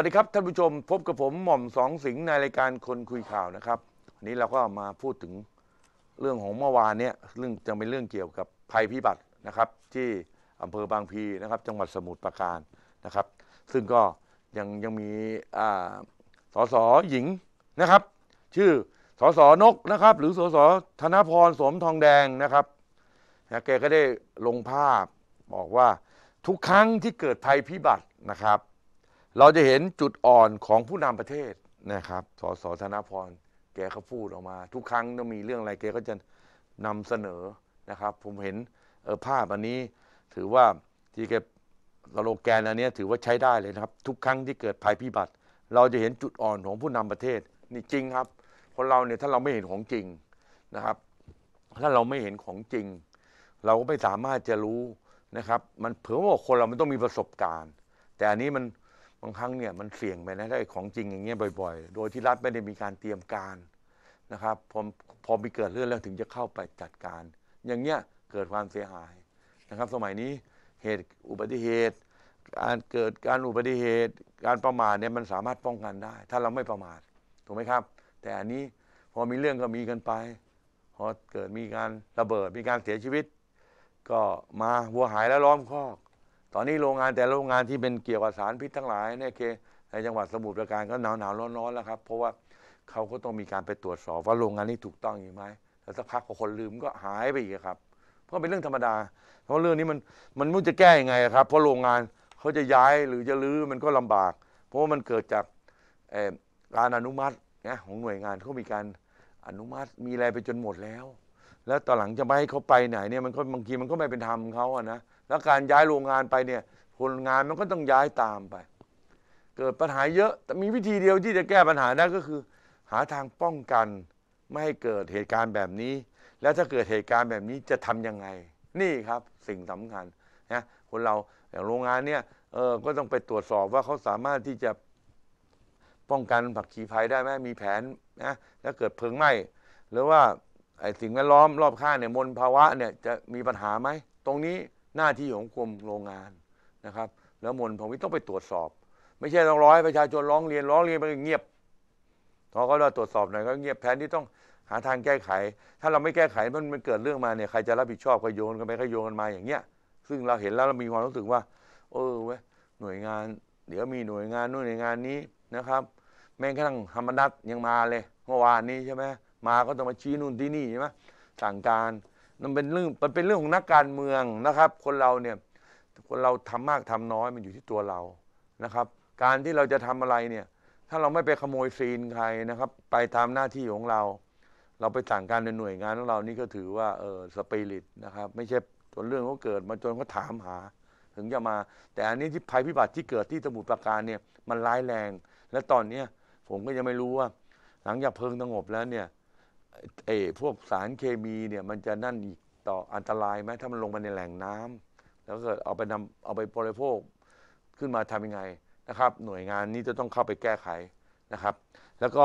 วัสดีครับท่านผู้ชมพบกับผมหม่อมสองสิงห์ในรายการคนคุยข่าวนะครับวันนี้เราก็มาพูดถึงเรื่องของเมื่อวานเนี่ยเรื่องจะเป็นเรื่องเกี่ยวกับภัยพิบัตินะครับ ที่อำเภอบางพีนะครับ จังหวัดสมุทรปราการนะครับ ซึ่งก็ยังยังมีอ่าสสหญิงนะครับ ชื่อสสนกนะครับ หรือสสธนพรสมทองแดงนะครับนะแกก็ได้ลงภาพบอกว่าทุกครั้งที่เกิดภัยพิบัตินะครับเราจะเห็นจุดอ่อนของผู้นำประเทศนะครับ สสธนพร แกเขาพูดออกมา ทุกครั้งต้องมีเรื่องอะไรแกก็จะนำเสนอนะครับ ผมเห็นภาพอันนี้ถือว่าที่แกสโลแกนอันนี้ถือว่าใช้ได้เลยนะครับ ทุกครั้งที่เกิดภัยพิบัติ เราจะเห็นจุดอ่อนของผู้นำประเทศ นี่จริงครับคนเราเนี่ยถ้าเราไม่เห็นของจริงนะครับ ถ้าเราไม่เห็นของจริง เราก็ไม่สามารถจะรู้นะครับ มันเผื่อว่าคนเรามันต้องมีประสบการณ์ แต่อันนี้มันบางครั้งเนี่ยมันเสี่ยงไปนะถ้าของจริงอย่างเงี้ยบ่อยๆ โดยที่รัฐไม่ได้มีการเตรียมการนะครับพอพอมีเกิดเรื่องแล้วถึงจะเข้าไปจัดการ อย่างเงี้ยเกิดความเสียหายนะครับ สมัยนี้เหตุอุบัติเหตุการเกิดการอุบัติเหตุการประมาทเนี่ยมันสามารถป้องกันได้ ถ้าเราไม่ประมาทถูกไหมครับ แต่อันนี้พอมีเรื่องก็มีกันไปพอเกิดมีการระเบิดมีการเสียชีวิต ก็มาวัวหายแล้วล้อมคอกตอนนี้โรงงานแต่โรงงานที่เป็นเกี่ยวกับสารพิษทั้งหลายเนี่ยเคในจังหวัดสมุทรปราการก็หนาวหนาวร้อนร้อนแล้วครับเพราะว่าเขาก็ต้องมีการไปตรวจสอบว่าโรงงานนี้ถูกต้องอยู่ไหมแล้วสักพักพอคนลืมก็หายไปอีกครับเพราะเป็นเรื่องธรรมดา เพราะเรื่องนี้มันมันไม่งจะแก้ยังไงครับเพราะโรงงานเขาจะย้ายหรือจะรื้อมันก็ลำบาก เพราะว่ามันเกิดจากการอนุมัตินะของหน่วยงานเขามีการอนุมัติมีอะไรไปจนหมดแล้ว แล้วต่อหลังจะไม่ให้เขาไปไหนเนี่ยมันก็บางทีมันก็ไม่เป็นธรรมเขาอะนะแล้วการย้ายโรงงานไปเนี่ยคนงานมันก็ต้องย้ายตามไป เกิดปัญหาเยอะ แต่มีวิธีเดียวที่จะแก้ปัญหาได้ก็คือ หาทางป้องกัน ไม่ให้เกิดเหตุการณ์แบบนี้ แล้วถ้าเกิดเหตุการณ์แบบนี้จะทํำยังไง นี่ครับ สิ่งสำคัญนะคนเราอย่างโรงงานเนี่ยเออก็ต้องไปตรวจสอบว่าเขาสามารถที่จะป้องกันผักขีภัยได้ไหมมีแผนนะถ้าเกิดเพลิงไหม้หรือว่าไอ้สิ่งแวดล้อมรอบข้างเนี่ยมลภาวะ เนี่ย จะมีปัญหาไหมตรงนี้หน้าที่ของกรมโรงงานนะครับ แล้วมนพงวิทย์ต้องไปตรวจสอบ ไม่ใช่ต้องร้อยประชาชนร้องเรียนร้องเรียนไปเงียบพอเขาเราตรวจสอบหน่อยก็เงียบแทนที่ต้องหาทางแก้ไข ถ้าเราไม่แก้ไขมันมันเกิดเรื่องมาเนี่ยใครจะรับผิดชอบใครโยนกันไปใครโยนกันมาอย่างเงี้ยซึ่งเราเห็นแล้วเรามีความรู้สึกว่า เออเว้ยหน่วยงาน เดี๋ยวมีหน่วยงานนู่นหน่วยงานนี้นะครับ แม้กระทั่งธรรมนัตยังมาเลยเมื่อวานนี้ใช่ไหมมาก็ต้องมาชี้นู่นที่นี่ใช่ไหมสั่งการมันเป็นเรื่องมันเป็นเรื่องของนักการเมืองนะครับ คนเราเนี่ยคนเราทำมากทำน้อย มันอยู่ที่ตัวเรานะครับ การที่เราจะทำอะไรเนี่ย ถ้าเราไม่ไปขโมยซีนใครนะครับ ไปทามหน้าที่ของเรา เราไปสั่งการในหน่วยงานของเรา นี่ก็ถือว่าเออสปิริตนะครับ ไม่ใช่จนเรื่องเขาเกิดมาจนเขาถามหา ถึงจะมา แต่อันนี้ที่ภัยพิบัติที่เกิดที่สมุทรปราการเนี่ยมันร้ายแรง และตอนเนี้ยผมก็ยังไม่รู้ว่า หลังจากเพลิงสงบแล้วเนี่ยเอ้พวกสารเคมีเนี่ยมันจะนั่นอีกต่ออันตรายไหมถ้ามันลงมาในแหล่งน้ำ แล้วเกิดเอาไปนำเอาไปบริโภคขึ้นมาทำยังไงนะครับ หน่วยงานนี้จะต้องเข้าไปแก้ไขนะครับ แล้วก็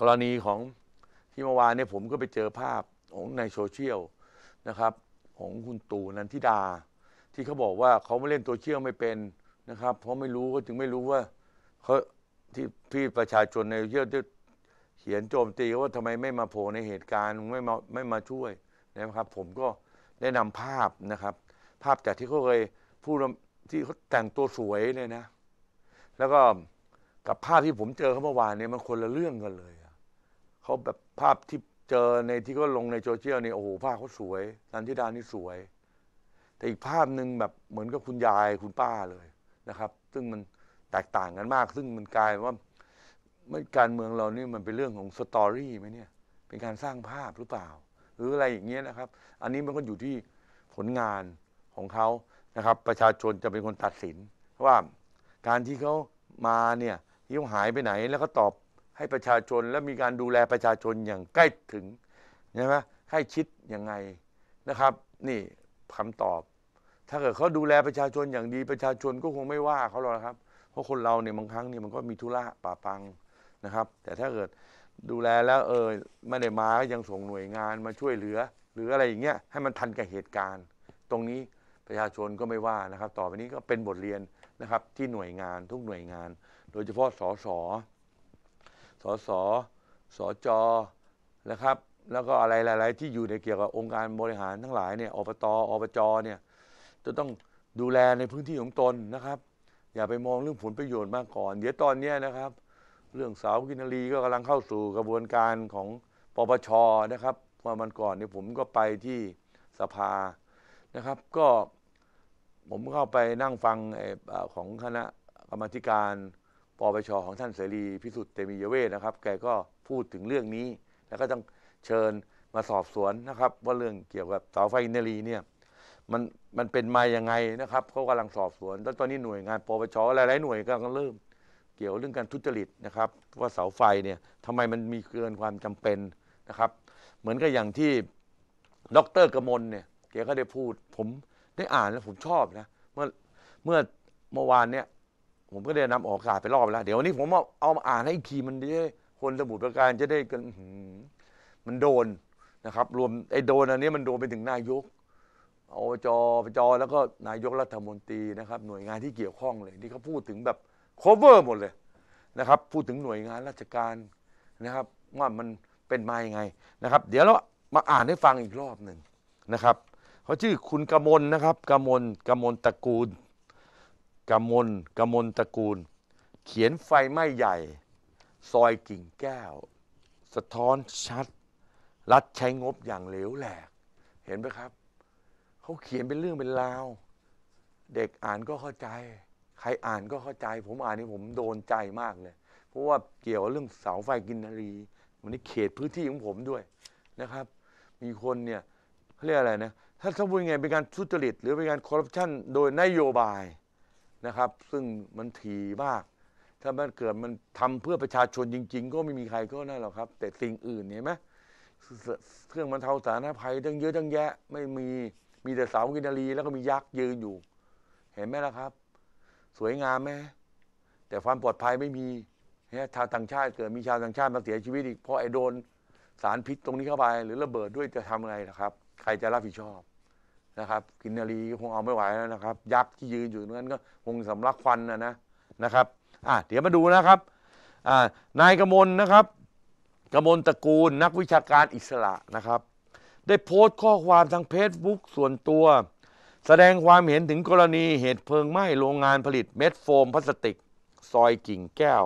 กรณีของที่เมื่อวานเนี่ยผมก็ไปเจอภาพของในโซเชียลนะครับของคุณตู่นันทิดา ที่เขาบอกว่าเขาไม่เล่นตัวเชื่อมไม่เป็นนะครับ เพราะไม่รู้ก็จึงไม่รู้ว่าเขาที่พี่ประชาชนในโซเชียลขียนโจมตีว่าทำไมไม่มาโผล่ในเหตุการณ์ไม่มาไม่มาช่วยนะครับ ผมก็ได้นำภาพนะครับ ภาพจากที่เขาเคยพูดที่เขาแต่งตัวสวยเนี่ยนะ แล้วก็กับภาพที่ผมเจอเขาเมื่อวานเนี่ยมันคนละเรื่องกันเลยเขาแบบภาพที่เจอในที่เขาลงในโซเชียลเนี่ยโอ้โหภาพเขาสวยนันทิดานี่สวย แต่อีกภาพหนึ่งแบบเหมือนกับคุณยายคุณป้าเลยนะครับ ซึ่งมันแตกต่างกันมาก ซึ่งมันกลายว่ามันการเมืองเรานี่มันเป็นเรื่องของสตอรี่ไหมเนี่ยเป็นการสร้างภาพหรือเปล่า หรืออะไรอย่างเงี้ยนะครับ อันนี้มันก็อยู่ที่ผลงานของเขานะครับประชาชนจะเป็นคนตัดสินว่าการที่เขามาเนี่ยยิ่งหายไปไหน แล้วก็ตอบให้ประชาชนและมีการดูแลประชาชนอย่างใกล้ถึงใช่ไหมให้ชิดยังไงนะครับนี่คำตอบ ถ้าเกิดเขาดูแลประชาชนอย่างดี ประชาชนก็คงไม่ว่าเขาหรอกครับเพราะคนเราเนี่ยบางครั้งเนี่ยมันก็มีธุระป่าปังนะครับแต่ถ้าเกิดดูแลแล้วเออไม่ได้มาก็ยังส่งหน่วยงานมาช่วยเหลือ หรืออะไรอย่างเงี้ยให้มันทันกับเหตุการณ์ ตรงนี้ประชาชนก็ไม่ว่านะครับ ต่อไปนี้ก็เป็นบทเรียนนะครับที่หน่วยงานทุกหน่วยงาน โดยเฉพาะสสสส สจ นะครับ แล้วก็อะไรหลาย ๆ ที่อยู่ในเกี่ยวกับองค์การบริหารทั้งหลายเนี่ยอบตอบจเนี่ยจะต้องดูแลในพื้นที่ของตนนะครับ อย่าไปมองเรื่องผลประโยชน์มากก่อน เดี๋ยวตอนนี้นะครับเรื่องสาวกินรีก็กำลังเข้าสู่กระบวนการของปปชนะครับเมื่อวันก่อนเนี่ยผมก็ไปที่สภานะครับ ก็ผมเข้าไปนั่งฟังของคณะกรรมการปปชของท่านเสรีพิสุทธิ์เตมียเวทนะครับแกก็พูดถึงเรื่องนี้แล้วก็ต้องเชิญมาสอบสวนนะครับ ว่าเรื่องเกี่ยวกับเสาไฟนารีเนี่ยมันมันเป็นมาอย่างไงนะครับเขากำลังสอบสวนแล้วตอนนี้หน่วยงานปปชหลายๆหน่วยกำลังเริ่มเกี่ยวเรื่องการทุจริตนะครับ ว่าเสาไฟเนี่ยทำไมมันมีเกินความจำเป็นนะครับ เหมือนกับอย่างที่ดรกมลเนี่ยแกก็ได้พูด ผมได้อ่านแล้วผมชอบนะ เมื่อเมื่อเมื่อวานเนี่ยผมก็ได้นำออกอากาศไปรอบแล้ว เดี๋ยววันนี้ผมเอาเอามาอ่านให้อีกทีมันได้คนสมุดประการจะได้กันมันโดนนะครับ รวมไอ้โดนอันนี้มันโดนไปถึงนายกอจปจแล้วก็นายกรัฐมนตรีนะครับ หน่วยงานที่เกี่ยวข้องเลยที่เขาพูดถึงแบบคเวอร์หมดเลยนะครับ พูดถึงหน่วยงานราชการนะครับ ว่ามันเป็นมาอย่างไงนะครับ เดี๋ยวเรามาอ่านให้ฟังอีกรอบหนึ่งนะครับเขาชื่อคุณกมล นะครับ กมลกมลตระกูล กมลกมลตระกูล เขียนไฟไหม้ใหญ่ ซอยกิ่งแก้ว สะท้อนชัด รัดใช้งบอย่างเหลวแหลก เห็นไหมครับ เขาเขียนเป็นเรื่องเป็นราว เด็กอ่านก็เข้าใจใครอ่านก็เข้าใจ ผมอ่านนี่ผมโดนใจมากเลย เพราะว่าเกี่ยวเรื่องเสาไฟกินนารีวันนี้เขตพื้นที่ของผมด้วยนะครับ มีคนเนี่ยเขาเรียกอะไรนะ ถ้าสมมติไงเป็นการทุจริต หรือเป็นการคอร์รัปชันโดยนโยบายนะครับ ซึ่งมันถีมาก ถ้ามันเกิดมันทำเพื่อประชาชนจริงๆ ก็ไม่มีใครก็นั่นหรอกครับ แต่สิ่งอื่นเห็นไหมเครื่องบรรเทาสาธารณภัยทั้งเยอะทั้งแยะไม่มี มีแต่เสากินนารี แล้วก็มียักษ์ยืนอยู่ เห็นไหมล่ะครับสวยงามแม่แต่ความปลอดภัยไม่มีเนี่ยชาวต่างชาติเกิดมีชาวต่างชาติมาเสียชีวิตอีก เพราะไอ้โดนสารพิษตรงนี้เข้าไป หรือระเบิดด้วยจะทำไงนะครับ ใครจะรับผิดชอบนะครับกินนารีคงเอาไม่ไหวแล้วนะครับ ยักษ์ที่ยืนอยู่นั้นก็คงสำลักควันนะนะนะครับ อ่ะเดี๋ยวมาดูนะครับอ่านายกมลนะครับ กมลตระกูล นักวิชาการอิสระนะครับ ได้โพสต์ข้อความทางเฟซบุ๊กส่วนตัวแสดงความเห็นถึงกรณีเหตุเพลิงไหม้โรงงานผลิตเม็ดโฟมพลาสติก ซอยกิ่งแก้ว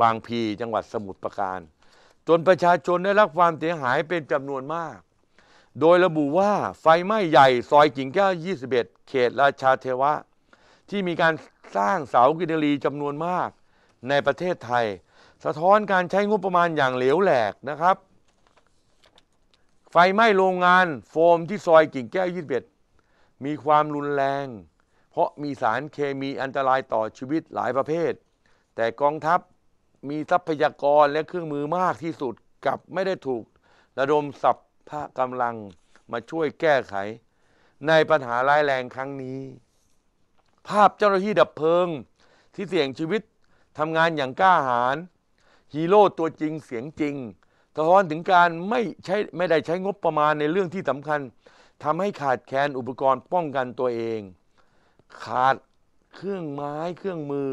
บางพีจังหวัดสมุทรปราการ จนประชาชนได้รับความเสียหายเป็นจำนวนมาก โดยระบุว่าไฟไหม้ใหญ่ ซอยกิ่งแก้ว 21 เขตราชาเทวะ ที่มีการสร้างเสากินรีจำนวนมาก ในประเทศไทย สะท้อนการใช้งบประมาณอย่างเหลวแหลกนะครับ ไฟไหม้โรงงานโฟมที่ซอยกิ่งแก้ว 21มีความรุนแรง เพราะมีสารเคมีอันตรายต่อชีวิตหลายประเภท แต่กองทัพมีทรัพยากรและเครื่องมือมากที่สุดกับไม่ได้ถูก ระดมสัพพะกำลังมาช่วยแก้ไข ในปัญหาร้ายแรงครั้งนี้ ภาพเจ้าหน้าที่ดับเพลิงที่เสี่ยงชีวิตทำงานอย่างกล้าหาญฮีโร่ตัวจริงเสียงจริงสะท้อนถึงการไม่ใช้ไม่ได้ใช้งบประมาณในเรื่องที่สำคัญทำให้ขาดแคลนอุปกรณ์ป้องกันตัวเอง ขาดเครื่องไม้เครื่องมือ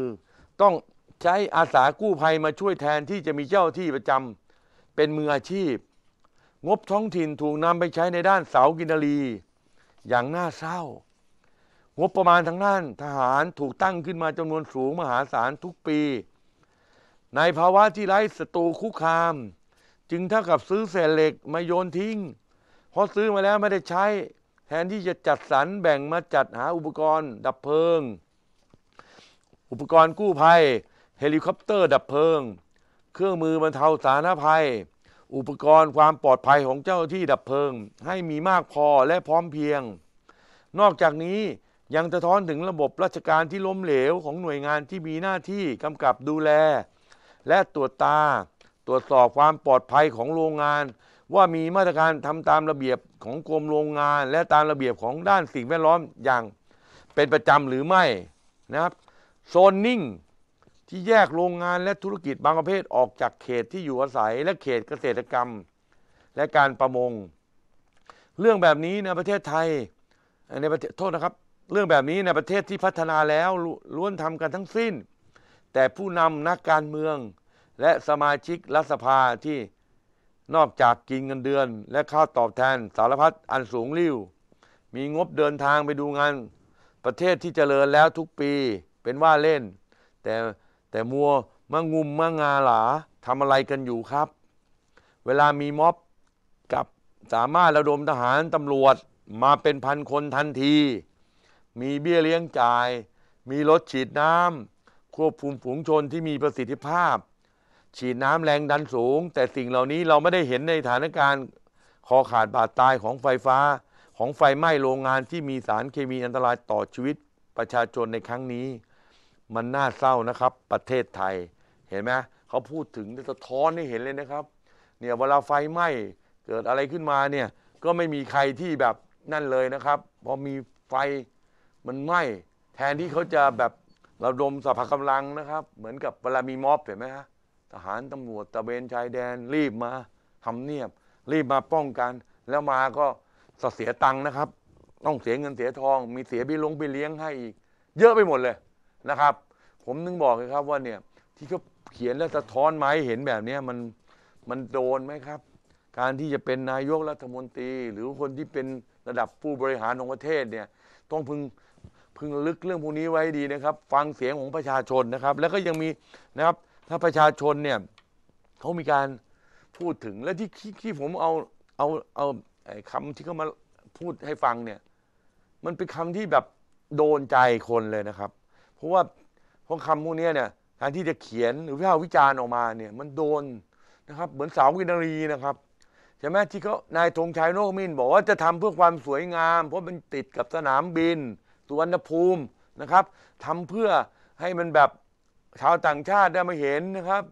ต้องใช้อาสากู้ภัยมาช่วยแทนที่จะมีเจ้าที่ประจำเป็นมืออาชีพ งบท้องถิ่นถูกนำไปใช้ในด้านเสากินรีอย่างน่าเศร้า งบประมาณทางด้านทหารถูกตั้งขึ้นมาจำนวนสูงมหาศาลทุกปี ในภาวะที่ไร้ศัตรูคุกคาม จึงเท่ากับซื้อเศษเหล็กมาโยนทิ้งพอซื้อมาแล้วไม่ได้ใช้แทนที่จะจัดสรร แบ่งมาจัดหาอุปกรณ์ดับเพลิง อุปกรณ์กู้ภัย เฮลิคอปเตอร์ ดับเพลิง เครื่องมือบรรเทาสาธารณภัย อุปกรณ์ความปลอดภัยของเจ้าที่ดับเพลิง ให้มีมากพอและพร้อมเพียง นอกจากนี้ยังสะท้อนถึงระบบราชการที่ล้มเหลวของหน่วยงานที่มีหน้าที่กำกับดูแล และตรวจตาตรวจสอบความปลอดภัยของโรงงานว่ามีมาตรการทำตามระเบียบของกรมโรงงาน และตามระเบียบของด้านสิ่งแวดล้อมอย่างเป็นประจำหรือไม่นะครับ โซนนิ่งที่แยกโรงงานและธุรกิจบางประเภทออกจากเขตที่อยู่อาศัยและเขตเกษตรกรรม และการประมงเรื่องแบบนี้ในประเทศไทยในประเทศโทษนะครับ เรื่องแบบนี้ในประเทศที่พัฒนาแล้วล้วนทำกันทั้งสิ้น แต่ผู้นำนักการเมืองและสมาชิกรัฐสภาที่นอกจากกินเงินเดือน และค่าตอบแทน สารพัดอันสูงริ่วมีงบเดินทางไปดูงานประเทศที่เจริญแล้วทุกปีเป็นว่าเล่น แต่แต่มัวมังงุมมังงาหลาทำอะไรกันอยู่ครับ เวลามีม็อบ กับสามารถระดมทหารตำรวจมาเป็นพันคนทันที มีเบี้ยเลี้ยงจ่าย มีรถฉีดน้ำควบคุมฝูงชนที่มีประสิทธิภาพฉีดน้ำแรงดันสูง แต่สิ่งเหล่านี้เราไม่ได้เห็นในสถานการณ์คอขาดบาดตายของไฟฟ้า ของไฟไหม้โรงงานที่มีสารเคมีอันตรายต่อชีวิตประชาชนในครั้งนี้ มันน่าเศร้านะครับ ประเทศไทยเห็นไหมเขาพูดถึงจะท้อนให้เห็นเลยนะครับ เนี่ยเวลาไฟไหม้เกิดอะไรขึ้นมาเนี่ยก็ไม่มีใครที่แบบนั่นเลยนะครับพอมีไฟมันไหม้แทนที่เขาจะแบบระดมสรรพกำลังนะครับ เหมือนกับเวลามีม็อบเห็นไหมฮะทหารตำรวจตะเวนชายแดนรีบมาทำเนียบ รีบมาป้องกัน แล้วมาก็เสียตังค์นะครับ ต้องเสียเงินเสียทอง มีเสียบิลงไปเลี้ยงให้อีก เยอะไปหมดเลยนะครับ ผมนึงบอกเลยครับว่าเนี่ยที่เขาเขียนและสะท้อนมาให้เห็นแบบนี้มันมันโดนไหมครับ การที่จะเป็นนายกรัฐมนตรีหรือคนที่เป็นระดับผู้บริหารของประเทศเนี่ย ต้องพึงพึงลึกเรื่องพวกนี้ไว้ดีนะครับ ฟังเสียงของประชาชนนะครับ แล้วก็ยังมีนะครับถ้าประชาชนเนี่ยเขามีการพูดถึงและที่ที่ผมเอาเอาเอาคำที่เขามาพูดให้ฟังเนี่ย มันเป็นคำที่แบบโดนใจคนเลยนะครับ เพราะว่าพวกคำพวกนี้เนี่ยการที่จะเขียนหรือวิพากษ์วิจารณ์ออกมาเนี่ย มันโดนนะครับ เหมือนสาวกินรีนะครับใช่ไหมที่เขานายธงชัยโนกมินบอกว่าจะทำเพื่อความสวยงาม เพราะมันติดกับสนามบินสุวรรณภูมินะครับ ทำเพื่อให้มันแบบชาวต่างชาติได้มาเห็นนะครับ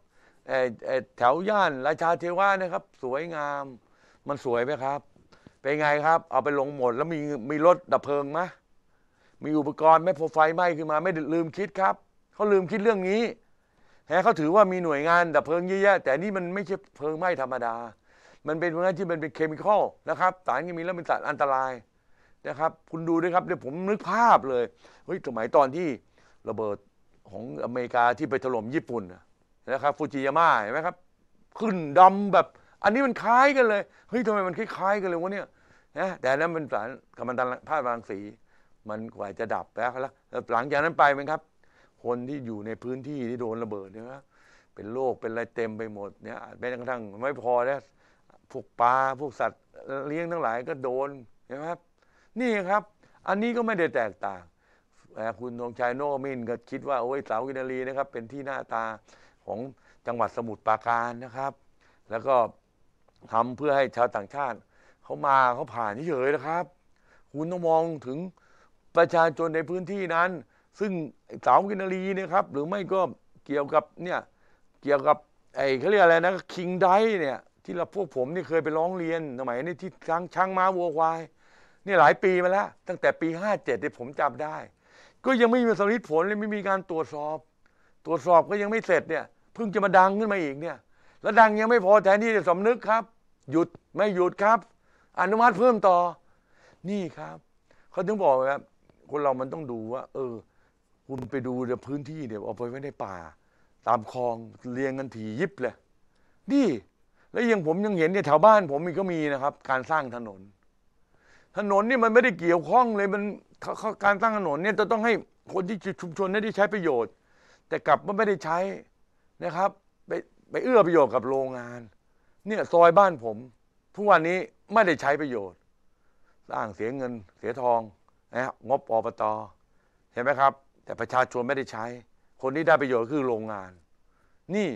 แถวย่านราชาเทวานะครับ สวยงาม มันสวยไหมครับเป็นไงครับ เอาไปลงหมดแล้วมีมีรถดับเพลิงไหมมีอุปกรณ์ไม่พไฟไหม้ขึ้นมาไม่ลืมคิดครับเขาลืมคิดเรื่องนี้แฮเขาถือว่ามีหน่วยงาน ดับเพลิงเยอะแะแต่นี่มันไม่ใช่เพลิงไหม้ธรรมดามันเป็นเพลิงที่มันเป็นเคมีคอลนะครับสารเคมีแล้วเป็นสารอันตรายนะครับ คุณดูด้วยครับเดี๋ยวผมนึกภาพเลยเฮ้ยสมัยตอนที่ระเบิดของอเมริกาที่ไปถล่มญี่ปุ่นนะครับฟูจิยาม่าเห็นไหมครับขึ้นดำแบบอันนี้มันคล้ายกันเลย เฮ้ยทำไมมันคล้ายๆกันเลยวะเนี่ยนะแต่นั้นเป็นสารกัมมันตันภาพรังสีมันกว่าจะดับแล้วแล้วหลังจากนั้นไปไหมครับ คนที่อยู่ในพื้นที่ที่โดนระเบิดเนี่ยเป็นโรคเป็นอะไรเต็มไปหมดเนี่ยแม้กระทั่งไม่พอนวพวกปลาพวกสัตว์เลี้ยงทั้งหลายก็โดนเห็นไหมครับนี่ครับ อันนี้ก็ไม่ได้แตกต่างนะคุณดวงชัยโนมินก็คิดว่าโอ้ยสาวกินรีนะครับ เป็นที่หน้าตาของจังหวัดสมุทรปราการนะครับ แล้วก็ทำเพื่อให้ชาวต่างชาติเขามาเขาผ่านเฉยๆนะครับ คุณต้องมองถึงประชาชนในพื้นที่นั้น ซึ่งสาวกินรีนะครับ หรือไม่ก็เกี่ยวกับเนี่ยเกี่ยวกับไอ้เขาเรียกอะไรนะคิงไดเนี่ย ที่เราพวกผมนี่เคยไปร้องเรียนสมัยนี้ที่ช้างช้างมาวัวควายนี่หลายปีมาแล้ว ตั้งแต่ปี57ที่ผมจำได้ก็ยังไม่มีสริตผลเลยไม่มีการตรวจสอบ ตรวจสอบก็ยังไม่เสร็จเนี่ยเพิ่งจะมาดังขึ้นมาอีกเนี่ย แล้วดังยังไม่พอแทนที่จะสำนึกครับ หยุดไม่หยุดครับ อนุมัติเพิ่มต่อ นี่ครับ เขาถึงบอกครับคนเรามันต้องดูว่า เออ คุณไปดูเดี๋ยวพื้นที่เดี๋ยวเอาไปไว้ในป่า ตามคลองเรียงกันถี่ยิบเลยดีแล้วยังผมยังเห็นเนี่ยแถวบ้านผมมีก็มีนะครับ การสร้างถนน ถนนนี่มันไม่ได้เกี่ยวข้องเลยมันการสร้างถนนเนี่ยจะต้องให้คนที่ชุมชนได้ใช้ประโยชน์ แต่กลับไม่ได้ใช้นะครับไปไปเอื้อประโยชน์กับโรงงาน เนี่ยซอยบ้านผมทุกวันนี้ไม่ได้ใช้ประโยชน์ สร้างเสียเงินเสียทองนะงบอบตเห็นไหมครับ แต่ประชาชนไม่ได้ใช้ คนที่ได้ประโยชน์คือโรงงาน นี่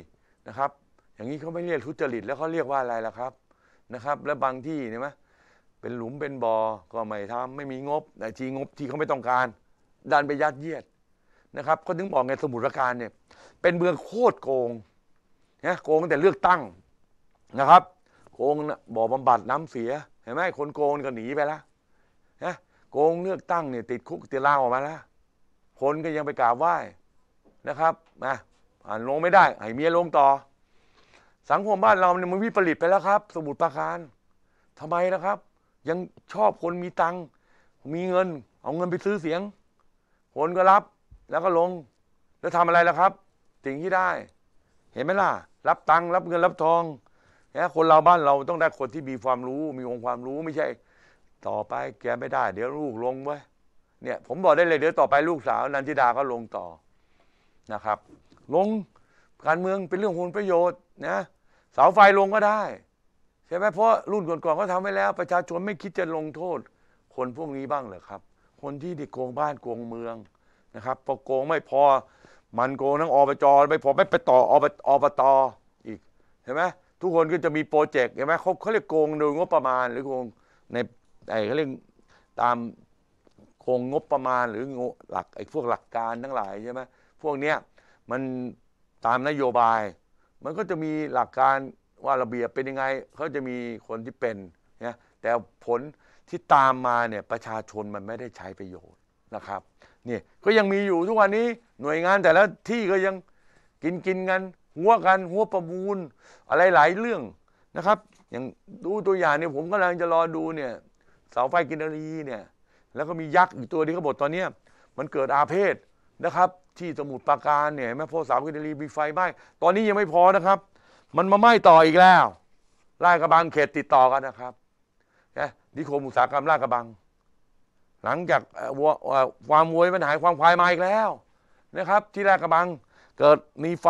นะครับ อย่างนี้เขาไม่เรียกทุจริตแล้วเขาเรียกว่าอะไรล่ะครับ นะครับ และบางที่เนี่ยไหมเป็นหลุมเป็นบ่อก็ไม่ทำ ไม่มีงบ แต่ทีงบที่เขาไม่ต้องการดันไปยัดเยียด นะครับก็ถึงบอกไงสมุทรปราการเนี่ย เป็นเมืองโคตรโกงนะโกงแต่เลือกตั้งนะครับ โกงบ่อบำบัดน้ำเสียเห็นไหมคนโกงก็หนีไปแล้วนะโกงเลือกตั้งเนี่ยติดคุกติดลาออกมาแล้วคนก็ยังไปกราบไหว้นะครับมาผ่านลงไม่ได้ให้เมียลงต่อ สังคมบ้านเราเนี่ยมันวิปริตไปแล้วครับ สมุทรปราการ ทำไมนะครับยังชอบคนมีตังค์มีเงิน เอาเงินไปซื้อเสียง คนก็รับแล้วก็ลง แล้วทำอะไรล่ะครับสิ่งที่ได้ เห็นไหมล่ะรับตังค์รับเงินรับทองนะคนเราบ้านเราต้องได้คนที่มีความรู้ มีองค์ความรู้ไม่ใช่ ต่อไปแกไม่ได้ เดี๋ยวลูกลงไว้เนี่ย ผมบอกได้เลย เดี๋ยวต่อไปลูกสาว นันทิดาก็ลงต่อนะครับ ลงการเมืองเป็นเรื่องหุนประโยชน์นะเสาไฟลงก็ได้ช่ไหมเพราะรุ่นก่อนๆก็ททำไว้แล้ว ประชาชนไม่คิดจะลงโทษ คนพวกนี้บ้างเหรอครับ คนที่ดิโกงบ้านโกงเมืองนะครับพอโกงไม่พอมันโกงทั้งอบจไม่พอไม่ไปต่ออบอบตอีกเห็นไหมทุกคนก็จะมีโปรเจกต์เห็นไหมเขาเขาเรียกโกงโดยงบประมาณหรือโกงในไอ้เขาเรียกตามโกงงบประมาณหรืองหลักไอ้พวกหลักการทั้งหลายใช่ไหมพวกเนี้ยมันตามนโยบาย มันก็จะมีหลักการว่าระเบียบเป็นยังไงเขาจะมีคนที่เป็นนะแต่ผลที่ตามมาเนี่ยประชาชนมันไม่ได้ใช้ประโยชน์นะครับนี่ก็ยังมีอยู่ทุกวันนี้หน่วยงานแต่ละที่ก็ยังกินกินกันหัวกัน หัวประมูล อะไรหลายเรื่องนะครับอย่างดูตัวอย่างเนี่ยผมกำลังจะรอดูเนี่ยเสาไฟกินรีเนี่ยแล้วก็มียักษ์อีกตัวที่เขาบอกตอนนี้มันเกิดอาเพศนะครับ ที่สมุทรปราการเนี่ยแม่พสาวกินรีมีไฟไหม้ตอนนี้ยังไม่พอนะครับมันมาไหม้ต่ออีกแล้วลาดกระบังเขตติดต่อกันนะครับ นิคมอุตสาหกรรมลาดกระบัง หลังจากความววยมันหายความควายมาอีกแล้ว นะครับ ที่ลาดกระบังเกิดมีไฟ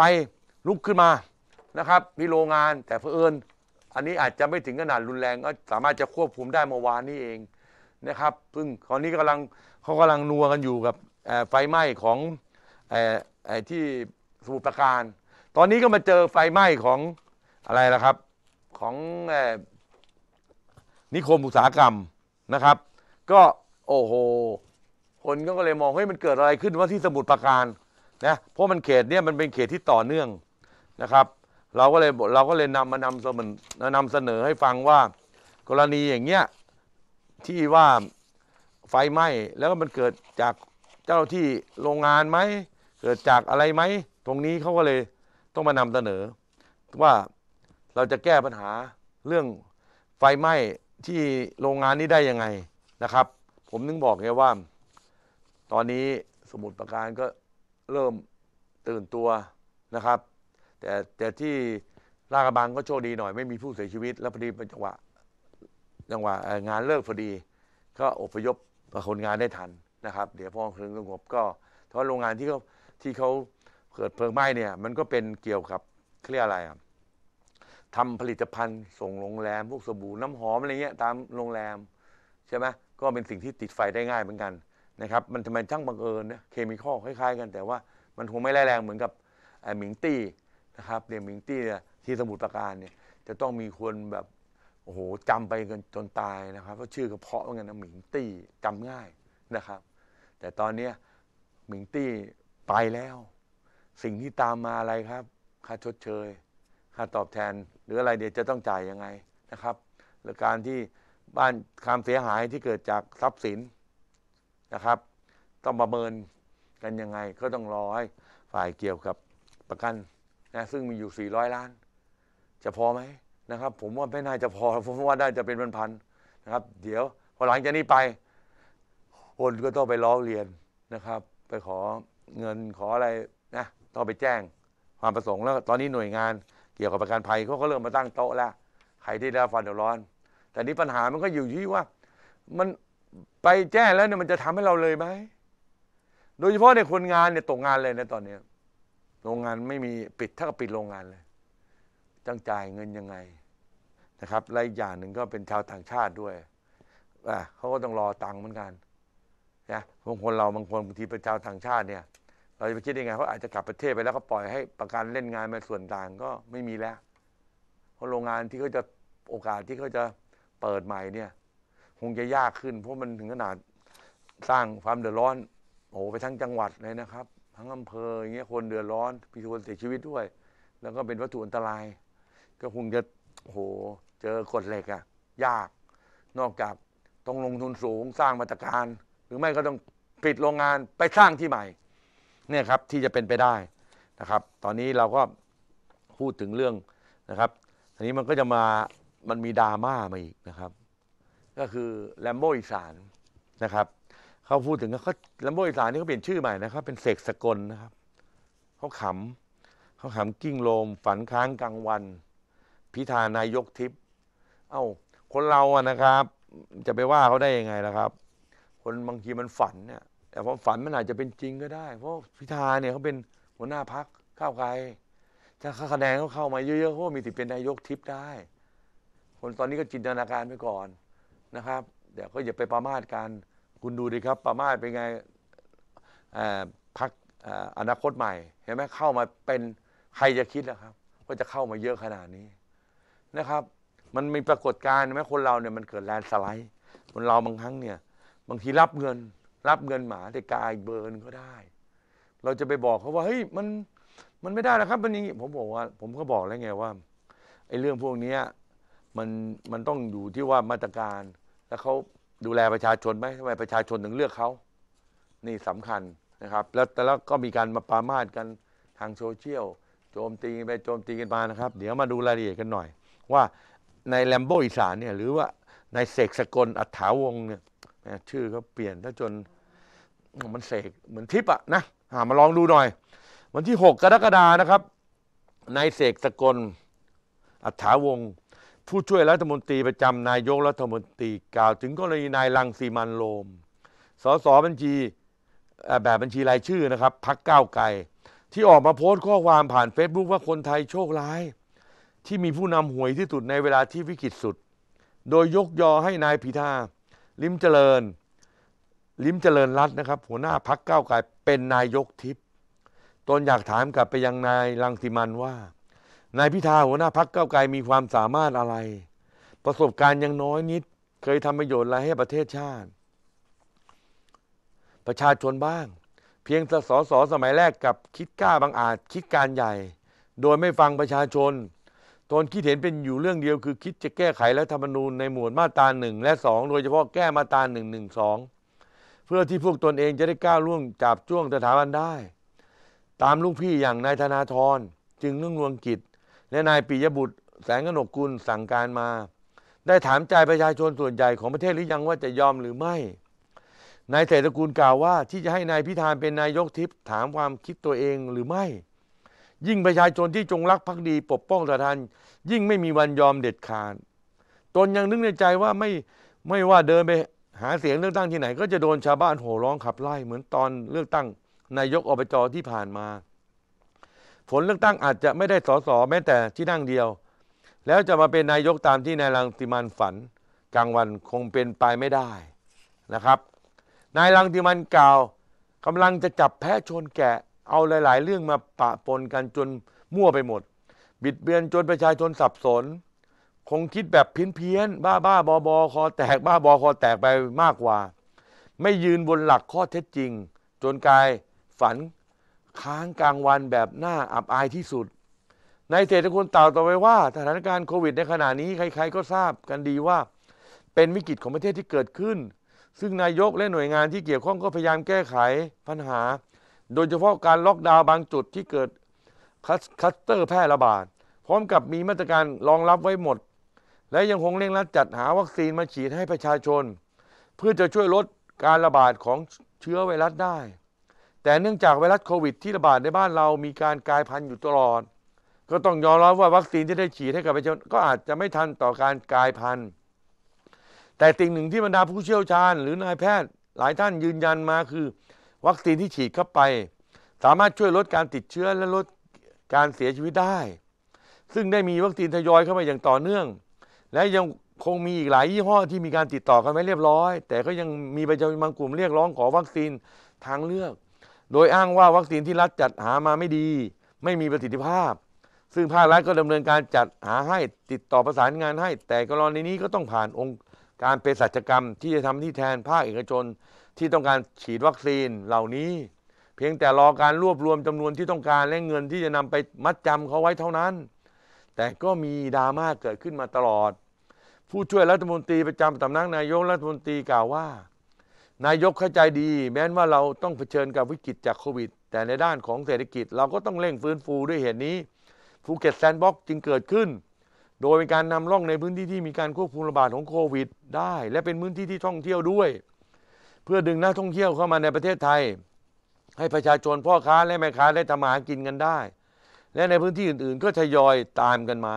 ลุกขึ้นมานะครับมีโรงงานแต่เพื่อเอิญอันนี้อาจจะไม่ถึงขนาดรุนแรงก็สามารถจะควบคุมได้เมื่อวานนี้เองนะครับซึ่งตอนนี้กำลังเขากำลังนัวกันอยู่กับไฟไหม้ของที่สมุทรปราการ ตอนนี้ก็มาเจอไฟไหม้ของอะไรล่ะครับของนิคมอุตสาหกรรมนะครับ ก็โอ้โหคนก็เลยมองเฮ้ยมันเกิดอะไรขึ้นว่าที่สมุทรปราการนะเพราะมันเขตเนี่ยมันเป็นเขตที่ต่อเนื่องนะครับ เราก็เลยเราก็เลยนำมานำเสนอนำเสนอให้ฟังว่า กรณีอย่างเงี้ยที่ว่าไฟไหม้แล้วก็มันเกิดจากเจ้าที่โรงงานไหมเกิดจากอะไรไหมตรงนี้เขาก็เลยต้องมานำเสนอว่าเราจะแก้ปัญหาเรื่องไฟไหม้ที่โรงงานนี้ได้ยังไงนะครับ ผมนึงบอกไงว่าตอนนี้สมุดประการก็เริ่มตื่นตัวนะครับ แต่แต่ที่ราชบังก็โชคดีหน่อยไม่มีผู้เสียชีวิต และพอดีเป็นจังหวะจังหวะงานเลิกพอดี ก็อพยพคนงานได้ทันนะครับ เดี๋ยวพอเพลิงสงบ ก็เพราะโรงงานที่เขาที่เขาเกิดเพลิงไหม้เนี่ย มันก็เป็นเกี่ยวกับเครียอะไรอ่ะทำผลิตภัณฑ์ส่งโรงแรมพวกสบู่น้ำหอมอะไรเงี้ยตามโรงแรมใช่ไหมก็เป็นสิ่งที่ติดไฟได้ง่ายเหมือนกันนะครับ มันทำไมช่างบังเอิญนะเคมีข้อคล้ายๆ กันแต่ว่ามันคงไม่แรงเหมือนกับไอ้หมิงตี้นะครับเนี่ยมิงตี้ที่สมุทรปราการเนี่ยจะต้องมีคนแบบโอ้โหจำไปกันจนตายนะครับเพราะชื่อกระเพาะว่างั้นนะหมิงตี้จำง่ายนะครับ แต่ตอนเนี้หมิงตี้ไปแล้วสิ่งที่ตามมาอะไรครับค่าชดเชยค่าตอบแทนหรืออะไรเดี๋ยวจะต้องจ่ายยังไงนะครับหรือการที่บ้านความเสียหายที่เกิดจากทรัพย์สินนะครับ ต้องประเมินกันยังไง ก็ต้องรอให้ฝ่ายเกี่ยวกับประกันนะซึ่งมีอยู่ 400 ล้าน จะพอไหมนะครับ ผมว่าไม่น่าจะพอ ผมว่าได้จะเป็นพันพันนะครับเดี๋ยวพอหลังจากนี้ไปคนก็ต้องไปร้องเรียนนะครับ ไปขอเงินขออะไรนะต้องไปแจ้งความประสงค์แล้วตอนนี้หน่วยงานเกี่ยวกับประกันภัยเขาก็เริ่มมาตั้งโต๊ะแล้วใครที่ได้รับความเดือดร้อน แต่นี้ปัญหามันก็อยู่ที่ว่า มันไปแจ้งแล้วเนี่ยมันจะทำให้เราเลยไหมโดยเฉพาะในคนงานเนี่ยตกงานเลยนะตอนเนี้ยโรงงานไม่มีปิดถ้ากับปิดโรงงานเลยต้องจ่ายเงินยังไงนะครับแลอีกอย่างหนึ่งก็เป็นชาวต่างชาติด้วยอ่าเขาก็ต้องรอตังค์เหมือนกันนะบางคนเราบางคนบางทีเป็นชาวต่างชาติเนี่ยเราจะไปคิดยังไงเขาอาจจะกลับประเทศไปแล้วเขาปล่อยให้ประกันเล่นงานมาส่วนต่างก็ไม่มีแล้ว เพราะโรงงานที่เขาจะโอกาสที่เขาจะเปิดใหม่เนี่ยคงจะยากขึ้นเพราะมันถึงขนาดสร้างความเดือดร้อน โอ้ไปทั้งจังหวัดเลยนะครับทั้งอำเภออย่างเงี้ยคนเดือดร้อนพีคนเสียชีวิตด้วย แล้วก็เป็นวัตถุอันตราย ก็คงจะโหเจอกฎเหล็กอะยาก นอกจากต้องลงทุนสูงสร้างมาตรการ หรือไม่ก็ต้องปิดโรงงานไปสร้างที่ใหม่เนี่ยครับที่จะเป็นไปได้นะครับ ตอนนี้เราก็พูดถึงเรื่องนะครับทีนี้มันก็จะมามันมีดราม่ามาอีกนะครับ ก็คือ แลมโบอีสานนะครับเขาพูดถึงเขาแลมโบอีสานนี่เขาเปลี่ยนชื่อใหม่นะครับ เป็นเสกสกลนะครับเขาขำเขาขำ กิ้งโลม ฝันค้างกลางวัน พิธานายกทิพย์เอ้าคนเราอะนะครับ จะไปว่าเขาได้ยังไงล่ะครับ คนบางทีมันฝันเนี่ยแต่ความฝันมันอาจจะเป็นจริงก็ได้ เพราะพิธาเนี่ยเขาเป็นหัวหน้าพักข้าวไกลถ้าคะแนนเขาเข้ามาเยอะๆเขามีสิทธิ์เป็นนายกทิพย์ได้ คนตอนนี้ก็จินตนาการไปก่อนนะครับ เดี๋ยวก็อย่าไปประมาทกันคุณดูดิครับ ประมาทเป็นไงพักอนาคตใหม่ เห็นไหมเข้ามาเป็นใครจะคิดล่ะครับว่าจะเข้ามาเยอะขนาดนี้นะครับ มันมีปรากฏการณ์ไหมคนเราเนี่ยมันเกิดแลนสไลด์คนเราบางครั้งเนี่ย บางทีรับเงินรับเงินหมาแต่กายเบิร์นก็ได้ เราจะไปบอกเขาว่าเฮ้ยมันมันไม่ได้นะครับมันอย่างนี้ผมบอกว่า ผมก็บอกแล้วไงว่าไอ้เรื่องพวกนี้มันมันต้องอยู่ที่ว่ามาตรการ แล้วเขาดูแลประชาชนไหมทำไมประชาชนถึงเลือกเขานี่สำคัญนะครับ แล้วแต่แล้วก็มีการมาปามาดกันทางโซเชียลโจมตีไปโจมตีกันมานะครับเดี๋ยวมาดูรายละเอียดกันหน่อย ว่าในแลมโบ อีสานเนี่ยหรือว่าในเสกสกลอัฐาวงเนี่ยชื่อเขาเปลี่ยนถ้าจนมันเสกเหมือนทิปอะนะ หามาลองดูหน่อย วันที่ 6 กรกฎานะครับนายเสกสกล อัฐาวงศ์ผู้ช่วยรัฐมนตรีประจำนายกรัฐมนตรีกล่าว ถึงกรณีนายลังสีมันโลมสสบัญชีแบบบัญชีรายชื่อนะครับ พักก้าวไกล ที่ออกมาโพสต์ข้อความผ่าน Facebook ว่าคนไทยโชคร้าย ที่มีผู้นำหวยที่สุดในเวลาที่วิกฤตสุด โดยยกยอให้นายพิธาลิมเจริญลิ้มเจริญรัตน์นะครับ หัวหน้าพักเก้าไกลเป็นนายกทิพย์ตนอยากถามกลับไปยังนายรังสิมันว่า นายพิธาหัวหน้าพักเก้าไกลมีความสามารถอะไร ประสบการณ์ยังน้อยนิด เคยทำประโยชน์อะไรให้ประเทศชาติ ประชาชนบ้าง เพียงสสสสมัยแรกกับคิดกล้าบางอาจคิดการใหญ่ โดยไม่ฟังประชาชน ตนคิดเห็นเป็นอยู่เรื่องเดียวคือ คิดจะแก้ไขรัฐธรรมนูญในหมวดมาตราหนึ่งและสอง โดยเฉพาะแก้มาตราหนึ่งหนึ่งสองพื่อที่พวกตนเองจะได้ก้าวล่วงจับจ้วงสถาบันได้ ตามลูกพี่อย่างนายธนาธรจึงนุ่งรวงกิจ และนายปิยบุตร แสงกนกกุลสั่งการมา ได้ถามใจประชาชนส่วนใหญ่ของประเทศหรือยังว่าจะยอมหรือไม่นายเศรษฐกูลกล่าวว่าที่จะให้นายพิธานเป็นนายกทิพย์ถามความคิดตัวเองหรือไม่ ยิ่งประชาชนที่จงรักภักดีปกป้องสถาบันยิ่งไม่มีวันยอมเด็ดขาดตนยังนึกในใจว่าไม่ไม่ว่าเดินไปหาเสียงเลือกตั้งที่ไหนก็จะโดนชาวบ้านโห่ร้องขับไล่เหมือนตอนเลือกตั้ง นายกอบจที่ผ่านมาผลเลือกตั้งอาจจะไม่ได้สอสอแม้แต่ที่นั่งเดียว แล้วจะมาเป็นนายกตามที่นายรังสิมันฝันกลางวันคงเป็นไปไม่ได้นะครับ นายรังสิมันกล่าวกำลังจะจับแพ้ชนแกะเอาหลายๆเรื่องมาปะปนกันจนมั่วไปหมด บิดเบือนจนประชาชนสับสนคงคิดแบบเพี้ยนเพี้ยน บ้าบ้าบอบอคอแตกบ้าบอคอแตกไปมากกว่า ไม่ยืนบนหลักข้อเท็จจริง จนกายฝัน ค้างกลางวันแบบหน้าอับอายที่สุด ในเศรษฐคุณต่าต่อไปว่าสถานการณ์โควิดในขณะนี้ใครๆ ก็ทราบกันดีว่า เป็นวิกฤตของประเทศที่เกิดขึ้น ซึ่งนายกและหน่วยงานที่เกี่ยวข้องก็พยายามแก้ไขปัญหา โดยเฉพาะการล็อกดาวน์บางจุดที่เกิดคัสเตอร์แพร่ระบาดพร้อมกับมีมาตรการรองรับไว้หมดและยังคงเร่งรัดจัดหาวัคซีนมาฉีดให้ประชาชน เพื่อจะช่วยลดการระบาดของเชื้อไวรัสได้ แต่เนื่องจากไวรัสโควิด ที่ระบาดในบ้านเรามีการกลายพันธุ์อยู่ตลอด ก็ต้องยอมรับว่าวัคซีนที่ได้ฉีดให้กับประชาชน ก็อาจจะไม่ทันต่อการกลายพันธุ์ แต่สิ่งหนึ่งที่บรรดาผู้เชี่ยวชาญ หรือนายแพทย์ หลายท่านยืนยันมาคือ วัคซีนที่ฉีดเข้าไป สามารถช่วยลดการติดเชื้อและลดการเสียชีวิตได้ ซึ่งได้มีวัคซีนทยอยเข้ามาอย่างต่อเนื่องและยังคงมีอีกหลายยี่ห้อที่มีการติดต่อกันไว้เรียบร้อย แต่ก็ยังมีประชาชนบางกลุ่มเรียกร้องขอวัคซีนทางเลือก โดยอ้างว่าวัคซีนที่รัฐจัดหามาไม่ดี ไม่มีประสิทธิภาพ ซึ่งภาครัฐก็ดำเนินการจัดหาให้ติดต่อประสานงานให้ แต่กรณีนี้ก็ต้องผ่านองค์การเภสัชกรรม ที่จะทำที่แทนภาคเอกชนที่ต้องการฉีดวัคซีนเหล่านี้ เพียงแต่รอการรวบรวมจำนวนที่ต้องการและเงินที่จะนำไปมัดจำเขาไว้เท่านั้น แต่ก็มีดราม่าเกิดขึ้นมาตลอดผู้ช่วยรัฐมนตรีประจำตำแหน่งนายกรัฐมนตรีกล่าวว่า นายกเข้าใจดี แม้นว่าเราต้องเผชิญกับวิกฤตจากโควิด แต่ในด้านของเศรษฐกิจเราก็ต้องเร่งฟื้นฟูด้วยเหตุนี้ภูเก็ตแซนด์บ็อกซ์จึงเกิดขึ้น โดยเป็นการนำร่องในพื้นที่ที่มีการควบคุมระบาดของโควิดได้ และเป็นพื้นที่ที่ท่องเที่ยวด้วย เพื่อดึงนักท่องเที่ยวเข้ามาในประเทศไทย ให้ประชาชนพ่อค้าและแม่ค้าได้ทำมาหากินกันได้ และในพื้นที่อื่นๆ ก็ทยอยตามกันมา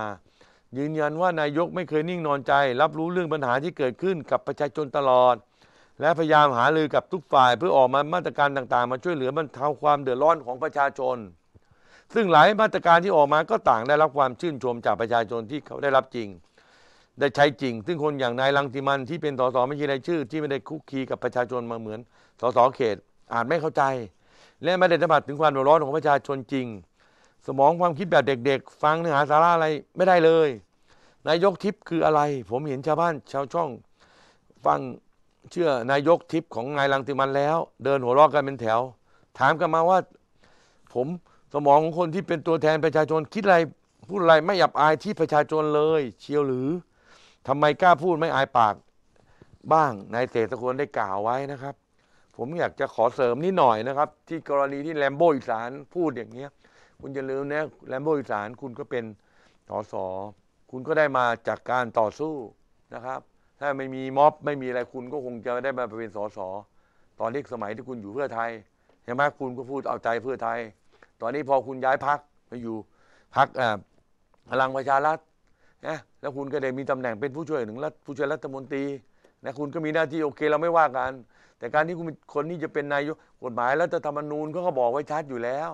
ยืนยันว่านายกไม่เคยนิ่งนอนใจ รับรู้เรื่องปัญหาที่เกิดขึ้นกับประชาชนตลอด และพยายามหาลือกับทุกฝ่ายเพื่อออกมามาตรการต่าง ๆมาช่วยเหลือบรรเทาความเดือดร้อนของประชาชน ซึ่งหลายมาตรการที่ออกมาก็ต่างได้รับความชื่นชมจากประชาชนที่เขาได้รับจริง ได้ใช้จริง ซึ่งคนอย่างนายลังติมันที่เป็นสสไม่ใช่รายชื่อ ที่ไม่ได้คุกคีกับประชาชนมาเหมือนสสเขตอาจไม่เข้าใจ และไม่ได้สัมผัสถึงความเดือดร้อนของประชาชนจริง สมองความคิดแบบเด็ก ๆ ฟังเนื้อหาสาระอะไรไม่ได้เลยนายกทิพย์คืออะไร ผมเห็นชาวบ้านชาวช่องฟังเชื่อนายกทิพย์ของนายลังติมันแล้ว เดินหัวรอกกันเป็นแถว ถามกันมาว่า ผมสมองของคนที่เป็นตัวแทนประชาชนคิดอะไรพูดอะไรไม่หยับอายที่ประชาชนเลย เชียวหรือ ทำไมกล้าพูดไม่อายปาก บ้างนายเศรษฐควรได้กล่าวไว้นะครับ ผมอยากจะขอเสริมนิดหน่อยนะครับ ที่กรณีที่แลมโบอิสานพูดอย่างเงี้ย คุณอย่าลืมนะแลมโบอิสานคุณก็เป็นสสคุณก็ได้มาจากการต่อสู้นะครับ ถ้าไม่มีม็อบไม่มีอะไรคุณก็คงจะได้มาเป็นสส ตอนนี่สมัยที่คุณอยู่เพื่อไทยใช่ไหมคุณก็พูดเอาใจเพื่อไทย ตอนนี้พอคุณย้ายพักมาอยู่พักพลังประชารัฐนะ แล้วคุณก็ได้มีตำแหน่งเป็นผู้ช่วยหนึ่งรัฐผู้ช่วยรัฐมนตรีนะ คุณก็มีหน้าที่โอเคเราไม่ว่ากัน แต่การที่คุณคนที่จะเป็นนายกกฎหมายรัฐธรรมนูญก็บอกไว้ชัดอยู่แล้ว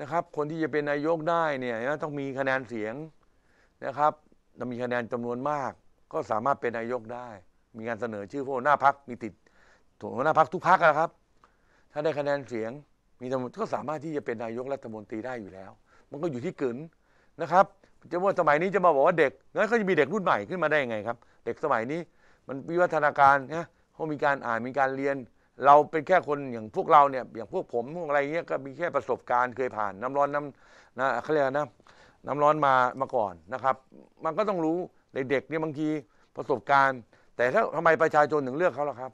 นะครับ คนที่จะเป็นนายกได้เนี่ยต้องมีคะแนนเสียงนะครับจะมีคะแนนจำนวนมากก็สามารถเป็นนายกได้ มีการเสนอชื่อผู้หน้าพักมีติดถูกหัวหน้าพักทุกพักนะครับ ถ้าได้คะแนนเสียงมีจำนวนก็สามารถที่จะเป็นนายกรัฐมนตรีได้อยู่แล้ว มันก็อยู่ที่กินนะครับจะว่าสมัยนี้จะมาบอกว่าเด็กงั้นก็จะมีเด็กรุ่นใหม่ขึ้นมาได้ยังไงครับ เด็กสมัยนี้มันวิวัฒนาการนะเขามีการอ่านมีการเรียน เราเป็นแค่คนอย่างพวกเราเนี่ยอย่างพวกผมพวกอะไรเงี้ยก็มีแค่ประสบการณ์เคยผ่านน้ำร้อนน้ำนะเขาเรียกนะน้ำร้อนมามาก่อนนะครับ มันก็ต้องรู้เด็กๆเนี่ยบางทีประสบการณ์ แต่ถ้าทำไมประชาชนถึงเลือกเขาล่ะครับ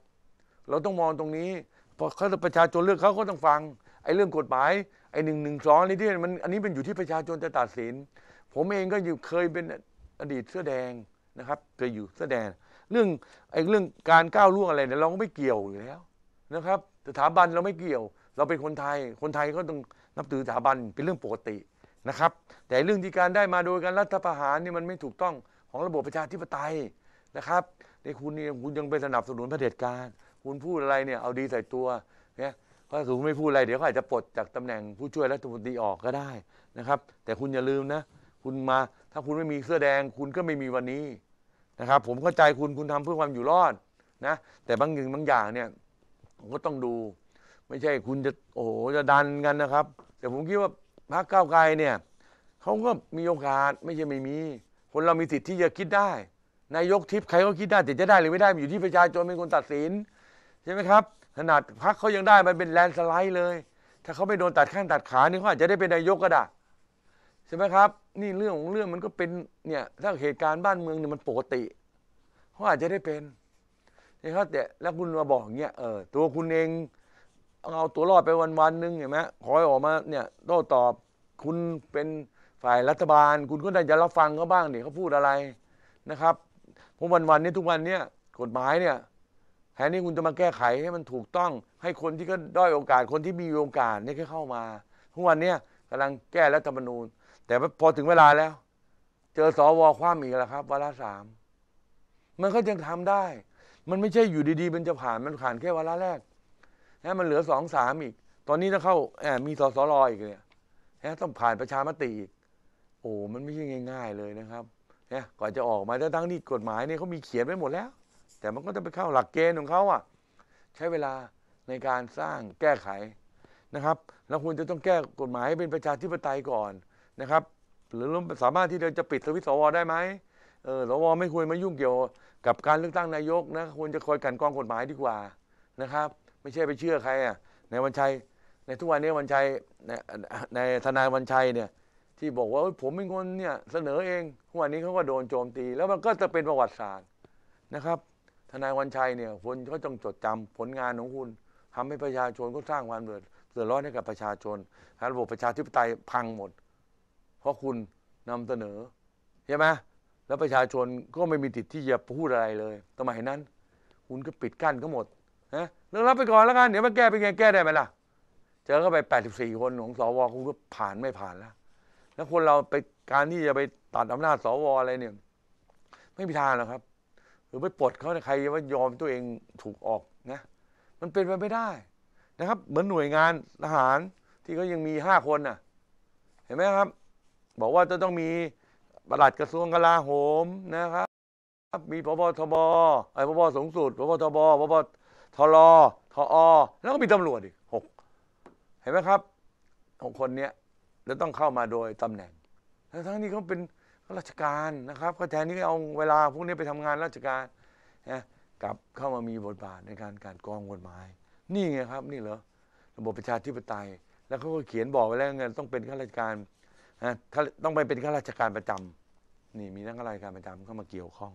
เราต้องมองตรงนี้พอเขาประชาชนเลือกเขาก็ต้องฟังไอ้เรื่องกฎหมายไอ้หนึ่งหนึ่งสองนี่ที่มันอันนี้เป็นอยู่ที่ประชาชนจะตัดสินผมเองก็อยู่เคยเป็นอดีตเสื้อแดงนะครับเคยอยู่เสื้อแดงเรื่องไอ้เรื่องการก้าวล่วงอะไรเนี่ยเราก็ไม่เกี่ยวอยู่แล้วนะครับสถาบันเราไม่เกี่ยว เราเป็นคนไทย คนไทยก็ต้องนับถือสถาบันเป็นเรื่องปกตินะครับแต่เรื่องที่การได้มาโดยการรัฐประหารนี่มันไม่ถูกต้องของระบบประชาธิปไตยนะครับในคุณนี่คุณยังไปสนับสนุนเผด็จการคุณพูดอะไรเนี่ยเอาดีใส่ตัวเนี่ยเพราะถ้าคุณไม่พูดอะไรเดี๋ยวเขาอาจจะปลดจากตำแหน่งผู้ช่วยรัฐมนตรีออกก็ได้นะครับแต่คุณอย่าลืมนะคุณมาถ้าคุณไม่มีเสื้อแดงคุณก็ไม่มีวันนี้นะครับผมเข้าใจคุณคุณทำเพื่อความอยู่รอดนะแต่บางอย่างบางอย่างเนี่ยผมก็ต้องดู ไม่ใช่คุณจะโอ้จะดันกันนะครับ แต่ผมคิดว่าพรรคก้าวไกลเนี่ย เขาก็มีโอกาส ไม่ใช่ไม่มี คนเรามีสิทธิ์ที่จะคิดได้นายกทิพย์ใครก็คิดได้แต่จะได้ หรือไม่ได้อยู่ที่ประชาชนเป็นคนตัดสินใช่ไหมครับ ขนาดพรรคเขายังได้มันเป็นแลนสไลด์เลย ถ้าเขาไม่โดนตัดข้างตัดขานี่เขาอาจจะได้เป็นนายกก็ได้ใช่ไหมครับ นี่เรื่องของเรื่องมันก็เป็นเนี่ยถ้าเหตุการณ์บ้านเมืองเนี่ยมันปกติเขาอาจจะได้เป็นนะครับแต่แล้วคุณมาบอกเงี้ยเออตัวคุณเองเอาตัวรอดไปวันวันหนึ่งเห็นไหมคอยออกมาเนี่ยโต้ตอบคุณเป็นฝ่ายรัฐบาล คุณก็ได้จะรับฟังเขาบ้างเนี่ยเขาพูดอะไรนะครับเพราะวันวันนี้ทุกวันเนี่ยกฎหมายเนี่ยแทนนี้คุณจะมาแก้ไขให้มันถูกต้อง ให้คนที่ก็ด้อยโอกาสคนที่มีโอกาสเนี่ยเข้ามาทุกวันเนี่ยกำลังแก้รัฐธรรมนูญ แต่พอถึงเวลาแล้ว เจอสอวอความอีกแล้วครับวาระสามมันก็ยังทำได้ มันไม่ใช่อยู่ดีๆมันจะผ่านมันผ่านแค่วาระแรกนะมันเหลือสองสามอีก ตอนนี้ต้องเข้าแอบมีสสรออีกเนี่ยนะต้องผ่านประชามติอีก โอ้ มันไม่ใช่ง่ายๆเลยนะครับนะก่อนจะออกมาทั้งที่กฎหมายเนี่ยเขามีเขียนไว้หมดแล้ว แต่มันก็จะไปเข้าหลักเกณฑ์ของเขาอ่ะ ใช้เวลาในการสร้างแก้ไขนะครับ แล้วควรจะต้องแก้กฎหมายให้เป็นประชาธิปไตยก่อนนะครับ หรือสามารถที่เราจะปิดสวิตสวได้ไหม เออ สวไม่ควรมายุ่งเกี่ยว กับการเลือกตั้งนายกนะ ควรจะคอยกันกองกฎหมายดีกว่านะครับไม่ใช่ไปเชื่อใครอ่ะในวันชัย ในทุกวันนี้วันชัยในในทนายวันชัยเนี่ยที่บอกว่าผมเป็นคนเนี่ยเสนอเองทุกวันนี้เขาก็โดนโจมตีแล้วมันก็จะเป็นประวัติศาสตร์นะครับทนายวันชัยเนี่ยคนก็ต้องจดจำผลงานของคุณทำให้ประชาชนก็สร้างความเดือดเดือดร้อนให้กับประชาชนระบบประชาธิปไตยพังหมด เพราะคุณนำเสนอใช่ไหมแล้วประชาชนก็ไม่มีติดที่จะพูดอะไรเลยสมัยนั้น คุณก็ปิดกั้นก็หมดนะเรงรับไปก่อนแล้วกัน เดี๋ยวมาแก้เป็นไงแก้ได้ไหมล่ะ เจอเข้าไป 84 คนของสวคุณก็ผ่านไม่ผ่านแล้วแล้วคนเราไปการที่จะไปตัดอำนาจสวอะไรเนี่ยไม่มีทางหรอกครับ หรือไปปลดเขาใครว่ายอมตัวเองถูกออกนะมันเป็นไปไม่ได้นะครับ เหมือนหน่วยงานทหารที่เขายังมีห้าคนน่ะ เห็นไหมครับ บอกว่าจะต้องมีปลัดกระทรวงกลาโหมนะครับมีพบทบไอ้พบสูงสุดพบทบพบรอทออแล้วก็มีตำรวจอีกหกเห็นไหมครับหกคนเนี้ยจะต้องเข้ามาโดยตำแหน่งแล้วทั้งนี้เขาเป็นราชการนะครับก็แทนนี่เอาเวลา พวกนี้ไปทำงานราชการนะกลับเข้ามามีบทบาทในการการกองกฎหมาย นี่ไงครับนี่เหรอ ระบบประชาธิปไตย แล้วเขาก็เขียนบอกไว้แล้วเงินต้องเป็นข้าราชการนะต้องไปเป็นข้าราชการประจำนี่มีนักอะไราชการประจำเข้ามาเกี่ยวข้อง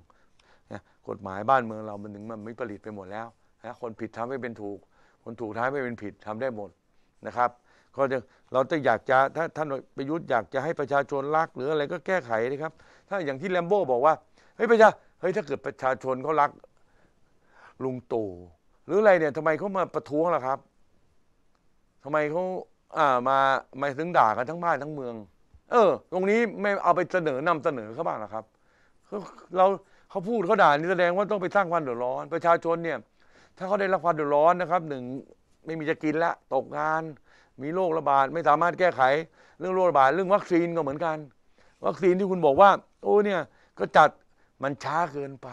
นะกฎหมายบ้านเมืองเรามันถึงมันไม่ผลิตไปหมดแล้วนะคนผิดทำให้เป็นถูก คนถูกทำให้เป็นผิดทำได้หมดนะครับก็จะเราจะอยากจะถ้าท่านประยุทธ์อยากจะให้ประชาชนรักหรืออะไรก็แก้ไขนะครับ ถ้าอย่างที่แลมโบ้บอกว่าเฮ้ยประชาเฮ้ยถ้าเกิดประชาชนเขารักลุงตู่หรืออะไรเนี่ยทำไมเขามาประท้วงล่ะครับ ทำไมเขาอ่า มามาถึงด่ากันทั้งบ้านทั้งเมือง เออ ตรงนี้ไม่เอาไปเสนอนำเสนอเขาบ้างล่ะครับเราเขาพูดเขาด่านี่แสดงว่าต้องไปสร้างความเดือดร้อน ประชาชนเนี่ยถ้าเขาได้รับความเดือดร้อนนะครับหนึ่งไม่มีจะกินละตกงาน มีโรคระบาด ไม่สามารถแก้ไขเรื่องโรคระบาดเรื่องวัคซีนก็เหมือนกัน วัคซีนที่คุณบอกว่า โอ้เนี่ยก็จัดมันช้าเกินไป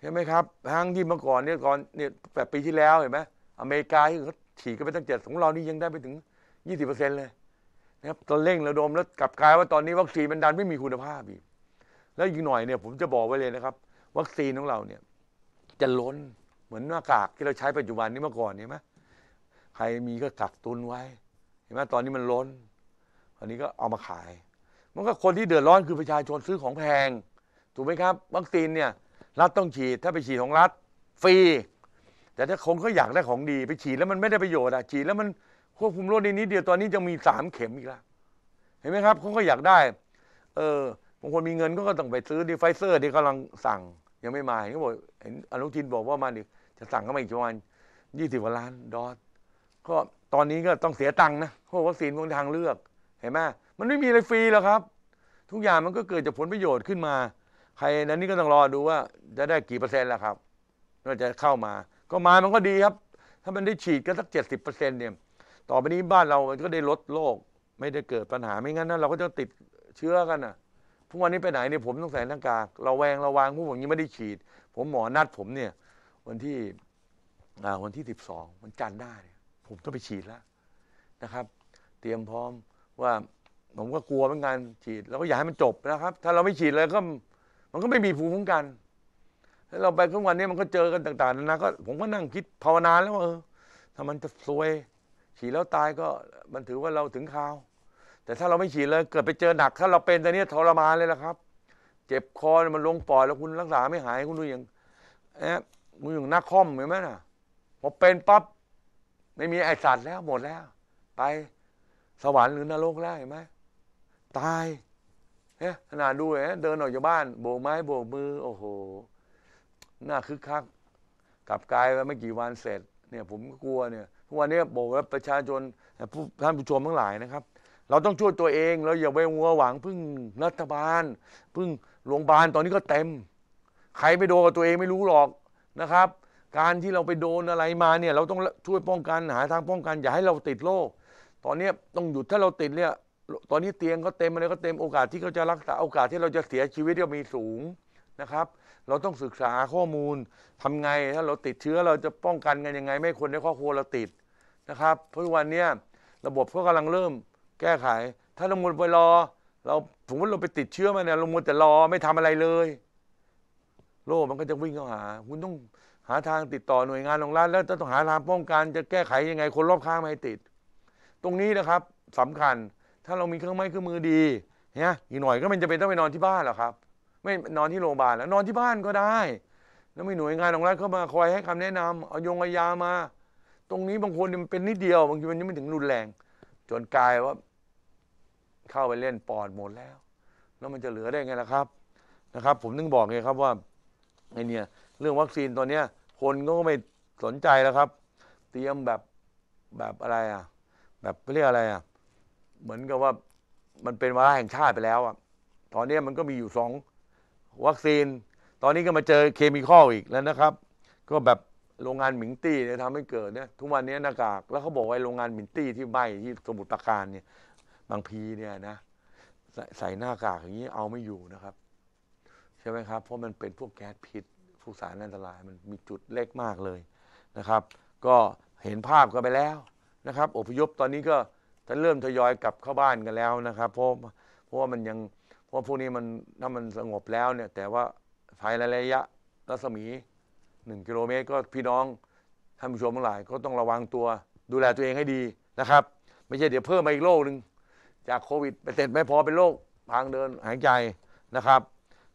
เห็นไหมครับทั้งที่เมื่อก่อนเนี่ยก่อนเนี่ยแปดปีที่แล้วเห็นไหมอเมริกาเขาฉีดกันไปตั้งเจ็ดของเรานี่ยังได้ไปถึงยี่สิบเปอร์เซ็นต์เลยนะครับตอนเร่งระดมแล้วกลับกลายว่าตอนนี้วัคซีนมันดันไม่มีคุณภาพอีกแล้วอีกหน่อยเนี่ย ผมจะบอกไว้เลยนะครับ วัคซีนของเราเนี่ย จะล้นเหมือนหน้ากากที่เราใช้ปัจจุบันนี้เมื่อก่อนเห็นไหมใครมีก็กักตุนไว้ เห็นไหมตอนนี้มันล้นตอนนี้ก็เอามาขายมันก็คนที่เดือดร้อนคือประชาชนซื้อของแพง ถูกไหมครับวัคซีนเนี่ยรัฐต้องฉีดถ้าไปฉีดของรัฐฟรีแต่ถ้าคนก็อยากได้ของดีไปฉีดแล้วมันไม่ได้ประโยชน์อะฉีดแล้วมันควบคุมโรคในนี้เดียวตอนนี้จะมีสามเข็มอีกแล้วเห็นไหมครับเขาก็อยากได้ เออบางคนมีเงินก็ต้องไปซื้อดีไฟเซอร์ที่กำลังสั่ง ยังไม่มาเห็นบอกเห็นอนุทินบอกว่ามาดีจะสั่งเขไม่อีกประมาณยี่สิบกว่าล้านดอสก็ตอนนี้ก็ต้องเสียตังค์นะเพราะวัคซีนเปงนทางเลือก เห็นไหมมันไม่มีอะไรฟรีหรอกครับทุกอย่างมันก็เกิดจากผลประโยชน์ขึ้นมา ใครนั้นนี่ก็ต้องรอดูว่าจะได้กี่เปอร์เซ็นต์ละครับว่าจะเข้ามา ก็มา มันก็ดีครับ ถ้ามันได้ฉีดก็สักเจ็ดสิบเปอร์เซ็นต์เนี่ย ต่อไปนี้บ้านเราก็ได้ลดโรคไม่ได้เกิดปัญหาไม่งั้นนะเราก็จะติดเชื้อกันนะพวกวันนี้ไปไหนเนี่ยผมต้องใส่หน้ากากเราแวงระวังผู้ผมยังไม่ได้ฉีด ผมหมอนัดผมเนี่ยวันที่วันที่สองวันจันทร์ได้ผมต้องไปฉีดแล้วนะครับ เตรียมพร้อมว่า ผมก็กลัวเหมือนกันฉีด แล้วก็อยากให้มันจบนะครับ ถ้าเราไม่ฉีดเลยก็ มันก็ไม่มีภูมิคุ้มกัน แล้วเราไปทุกวันนี้มันก็เจอกันต่างๆนานาก็ผมก็นั่งคิดภาวนาแล้วเออถ้ามันจะซวย ฉีดแล้วตายก็มันถือว่าเราถึงข่าว แต่ถ้าเราไม่ฉีดเลยเกิดไปเจอหนัก ถ้าเราเป็นตอนนี้ทรมานเลยละครับ เจ็บคอมันลงปอดแล้วคุณรักษาไม่หายคุณดูอย่างนี้มึงนักคอมเห็นไหมน่ะพอเป็นปั๊บไม่มีไอสัตว์แล้วหมดแล้ว ไปสวรรค์หรือนรกแล้วเห็นไหมตายเนี่ยขนาดดูเเดินออกจากบ้านโบกไม้ โบกมือโอ้โหหน้าคึกคัก กลับกายไปไม่กี่วันเสร็จเนี่ยผมก็กลัวเนี่ยทุกวันนี้บอกว่าประชาชนท่านผู้ชมทั้งหลายนะครับ เราต้องช่วยตัวเอง เราอย่าไปมัวหวังพึ่งรัฐบาล พึ่งโรงพยาบาลตอนนี้ก็เต็มใครไปโดนกับตัวเองไม่รู้หรอกนะครับ การที่เราไปโดนอะไรมาเนี่ยเราต้องช่วยป้องกัน หาทางป้องกันอย่าให้เราติดโรคตอนนี้ต้องหยุดถ้าเราติดเนี่ยตอนนี้เตียงก็เต็มอะไรก็เต็มโอกาสที่เขาจะรักษาโอกาสที่เราจะเสียชีวิตก็มีสูงนะครับ เราต้องศึกษาข้อมูลทำไง ถ้าเราติดเชื้อเราจะป้องกันกันยังไงไม่คนในครอบครัวเราติดนะครับเพราะวันนี้ระบบก็กำลังเริ่มแก้ไขถ้าเรามดไปรอเราสมมติเราไปติดเชื้อมาเนี่ยเรามดแต่รอไม่ทำอะไรเลยโรคมันก็จะวิ่งเข้าหาคุณต้องหาทางติดต่อหน่วยงานของรัฐแล้วต้องหาทางป้องกันจะแก้ไขยังไงคนรอบข้างไม่ติด ตรงนี้นะครับสำคัญ ถ้าเรามีเครื่องไม้เครื่องมือดี เนี่ยอีกหน่อยก็มันจะเป็นต้องไปนอนที่บ้านหรอครับ ไม่นอนที่โรงพยาบาลแล้วนอนที่บ้านก็ได้ แล้วมีหน่วยงานของรัฐเข้ามาคอยให้คำแนะนำเอายงอายามา ตรงนี้บางคนมันเป็นนิดเดียวบางทีมันยังไม่ถึงรุนแรง จนกลายว่า เข้าไปเล่นปอดหมดแล้ว แล้วมันจะเหลือได้ไงล่ะครับ นะครับ ผมนึงบอกไงครับว่าไอเนี่ยเรื่องวัคซีนตอนเนี้ยคนก็ไม่สนใจแล้วครับ เตรียมแบบแบบอะไรอ่ะ แบบเรียกอะไรอ่ะเหมือนกับว่ามันเป็นวาระแห่งชาติไปแล้วอ่ะ ตอนนี้มันก็มีอยู่สองวัคซีน ตอนนี้ก็มาเจอเคมีคอลอีกแล้วนะครับ ก็แบบโรงงานหมิงตี้เนี่ยทำให้เกิดเนี่ยทุกวันนี้หน้ากากแล้วเขาบอกว่าโรงงานหมิงตี้ที่ไหม้ที่สมุทรปราการเนี่ย บางพีเนี่ยนะ ใส่หน้ากากอย่างนี้เอาไม่อยู่นะครับใช่ไหมครับ เพราะมันเป็นพวกแก๊สพิษพวกสารอันตราย มันมีจุดเล็กมากเลยนะครับ ก็เห็นภาพกันไปแล้วนะครับ อพยพตอนนี้ก็านเริ่มทยอยกลับเข้าบ้านกันแล้วนะครับ เพราะเพราะว่ามันยัง เพราะพวกนี้มันถ้ามันสงบแล้วเนี่ย แต่ว่าภายในระยะรัศมีหนึ่งกิโลเมตร ก็พี่น้องท่านผู้ชมทั้งหลาย ก็ต้องระวังตัวดูแลตัวเองให้ดีนะครับ ไม่ใช่เดี๋ยวเพิ่มมาอีกโรคหนึ่งจากโควิดไปเสร็จไม่พอเป็นโรคทางเดินหายใจนะครับ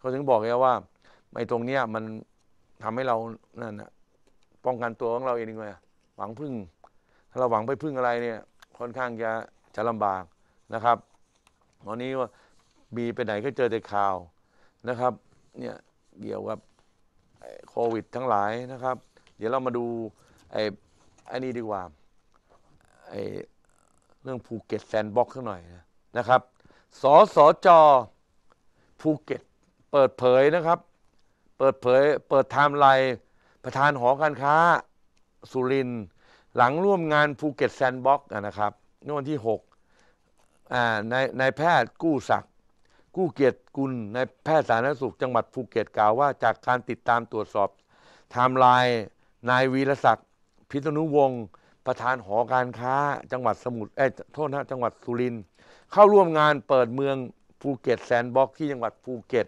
เาถึงบอกลงว่าไอ้ตรงเนี้ยมันทำให้เรานั่นนะป้องกันตัวของเราเองดว่ยหวังพึ่ง ถ้าเราหวังไปพึ่งอะไรเนี่ย ค่อนข้างจะจะลำบากนะครับวันนี้ว่าบีไปไหนก็เจอแต่ข่าวนะครับเนี่ยเกี่ยวกับโควิดทั้งหลายนะครับ เดี๋ยวเรามาดูไอ้ไอ้นี่ดีกว่าไอ้เรื่องภูเก็ตแซนด์บ็อกซ์หน่อยนะครับสสจภูเก็ตเปิดเผยนะครับ เปิดเผยเปิดไทม์ไลน์ประธานหอการค้าสุริน หลังร่วมงานภูเก็ตแซนด์บ็อกซ์นะครับในวันที่6นายนายแพทย์กู้ศักดิ์กู้เกียรติกุลนายแพทย์สาธารณสุข จังหวัดภูเก็ตกล่าวว่า จากการติดตามตรวจสอบไทม์ไลน์นายวีรศักดิ์พิษณุวงศ์ประธานหอการค้า จังหวัดสมุทร เอ้โทษนะจังหวัดสุรินเข้าร่วมงานเปิดเมืองภูเก็ตแซนด์บ็อกซ์ที่จังหวัดภูเก็ต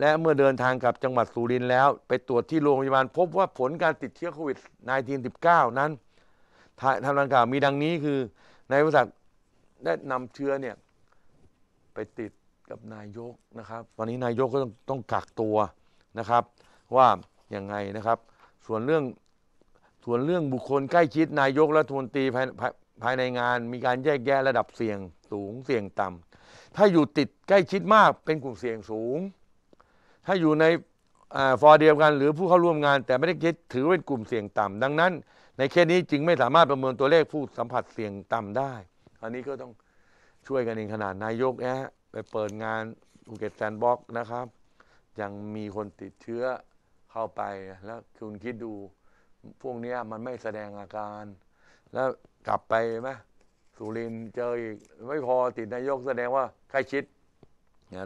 และเมื่อเดินทางกลับจังหวัดสุรินทร์แล้ว ไปตรวจที่โรงพยาบาลพบว่าผลการติดเชื้อโควิด -19 นั้นทางการมีดังนี้คือนายวิศักด์ได้นำเชื้อเนี่ย ไปติดกับนายกนะครับวันนี้นายกก็ต้องต้องกักตัวนะครับ ว่าอย่างไงนะครับ ส่วนเรื่องส่วนเรื่องบุคคลใกล้ชิดนายกและทุนตีภายภายในงาน มีการแยกแยะระดับเสี่ยงสูงเสี่ยงต่ำ ถ้าอยู่ติดใกล้ชิดมากเป็นกลุ่มเสี่ยงสูงถ้าอยู่ในฟอร์เดียวกันหรือผู้เข้าร่วมงาน แต่ไม่ได้คิดถือเป็นกลุ่มเสี่ยงต่ำ ดังนั้น ในเคสนี้จึงไม่สามารถประเมินตัวเลขผู้สัมผัสเสี่ยงต่ำได้ อันนี้ก็ต้องช่วยกันเองขนาดนายกนะฮะไปเปิดงานภูเก็ตแซนด์บ็อกนะครับ ยังมีคนติดเชื้อเข้าไป แล้วคุณคิดดู พวกนี้มันไม่แสดงอาการ แล้วกลับไปไหมสุรินเจออีกไม่พอติดนายกแสดงว่าใกล้ชิด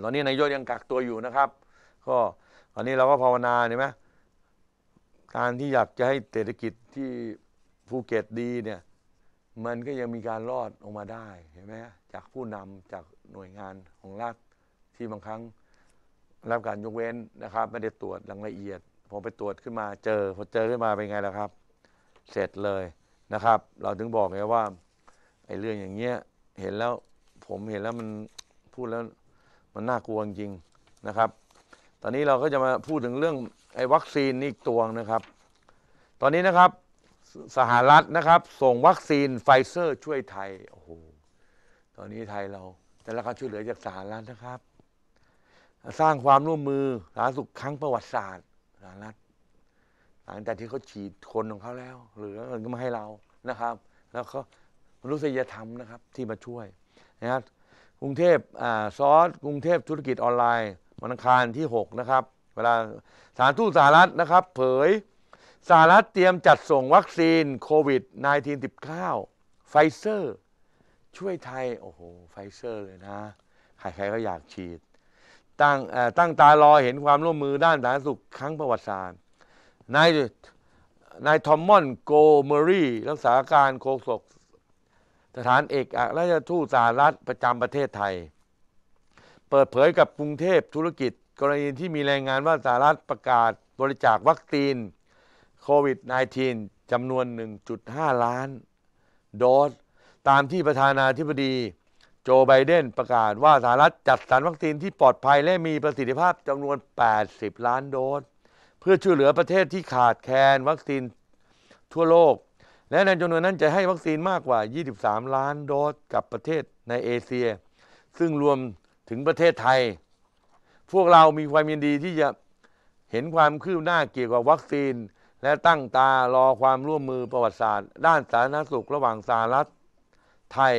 ตอนนี้นายกยังกักตัวอยู่นะครับก็ตอนนี้เราก็ภาวนาเห็นไหม การที่อยากจะให้เศรษฐกิจที่ภูเก็ตดีเนี่ย มันก็ยังมีการรอดออกมาได้เห็นไหมจากผู้นำจากหน่วยงานของรัฐที่บางครั้งรับการยกเว้นนะครับไม่ได้ตรวจอย่างละเอียดพอไปตรวจขึ้นมาเจอ พอเจอขึ้นมาเป็นไงล่ะครับ เสร็จเลยนะครับ เราถึงบอกไงว่าไอ้เรื่องอย่างเงี้ยเห็นแล้วผมเห็นแล้วมันพูดแล้วมันน่ากลัวจริงนะครับตอนนี้เราก็จะมาพูดถึงเรื่องไอ้วัคซีนอีกตัวนะครับ ตอนนี้นะครับสหรัฐนะครับ ส่งวัคซีนไฟเซอร์ช่วยไทยโอ้โหตอนนี้ไทยเราแต่รับการช่วยเหลือจากสหรัฐนะครับ สร้างความร่วมมือสาธารณสุขครั้งประวัติศาสตร์สหรัฐหลังจากที่เขาฉีดคนของเขาแล้วเหลือเงก็มาให้เรานะครับ แล้วเขามนุษยธรรมนะครับที่มาช่วยนะครับกรุงเทพซอสกรุงเทพธุรกิจออนไลน์วันอังคาร ที่ 6 นะครับ เวลาสารทูตสหรัฐนะครับเผยสหรัฐเตรียมจัดส่งวัคซีนโควิด1 9ไฟเซอร์ ช่วยไทย โอ้โหไฟเซอร์เลยนะ ใครๆก็อยากฉีด ตั้งตั้งตารอเห็นความร่วมมือด้านสาธารณสุขครั้งประวัติศาสตร์นายนายทอมมอนโกเมอรี่ รักษาการโคกศกสถานเอกอัครราชทูตสหรัฐประจำประเทศไทยเปิดเผยกับกรุงเทพธุรกิจกรณีที่มีรายงานว่าสหรัฐประกาศบริจาควัคซีนโควิด -19 จำนวน 1.5 ล้าน โดสตามที่ประธานาธิบดี โจไบเดนประกาศว่าสหรัฐจัดสรรวัคซีนที่ปลอดภัยและมีประสิทธิภาพจำนวน 80 ล้านโดสเพื่อช่วยเหลือประเทศที่ขาดแคลนวัคซีนทั่วโลก และในจำนวนนั้นจะให้วัคซีนมากกว่า 23 ล้าน โดสกับประเทศในเอเชีย ซึ่งรวมถึงประเทศไทย พวกเรามีความยินดีที่จะเห็นความคืบหน้าเกี่ยวกับวัคซีน และตั้งตารอความร่วมมือประวัติศาสตร์ ด้านสาธารณสุขระหว่างสหรัฐไทย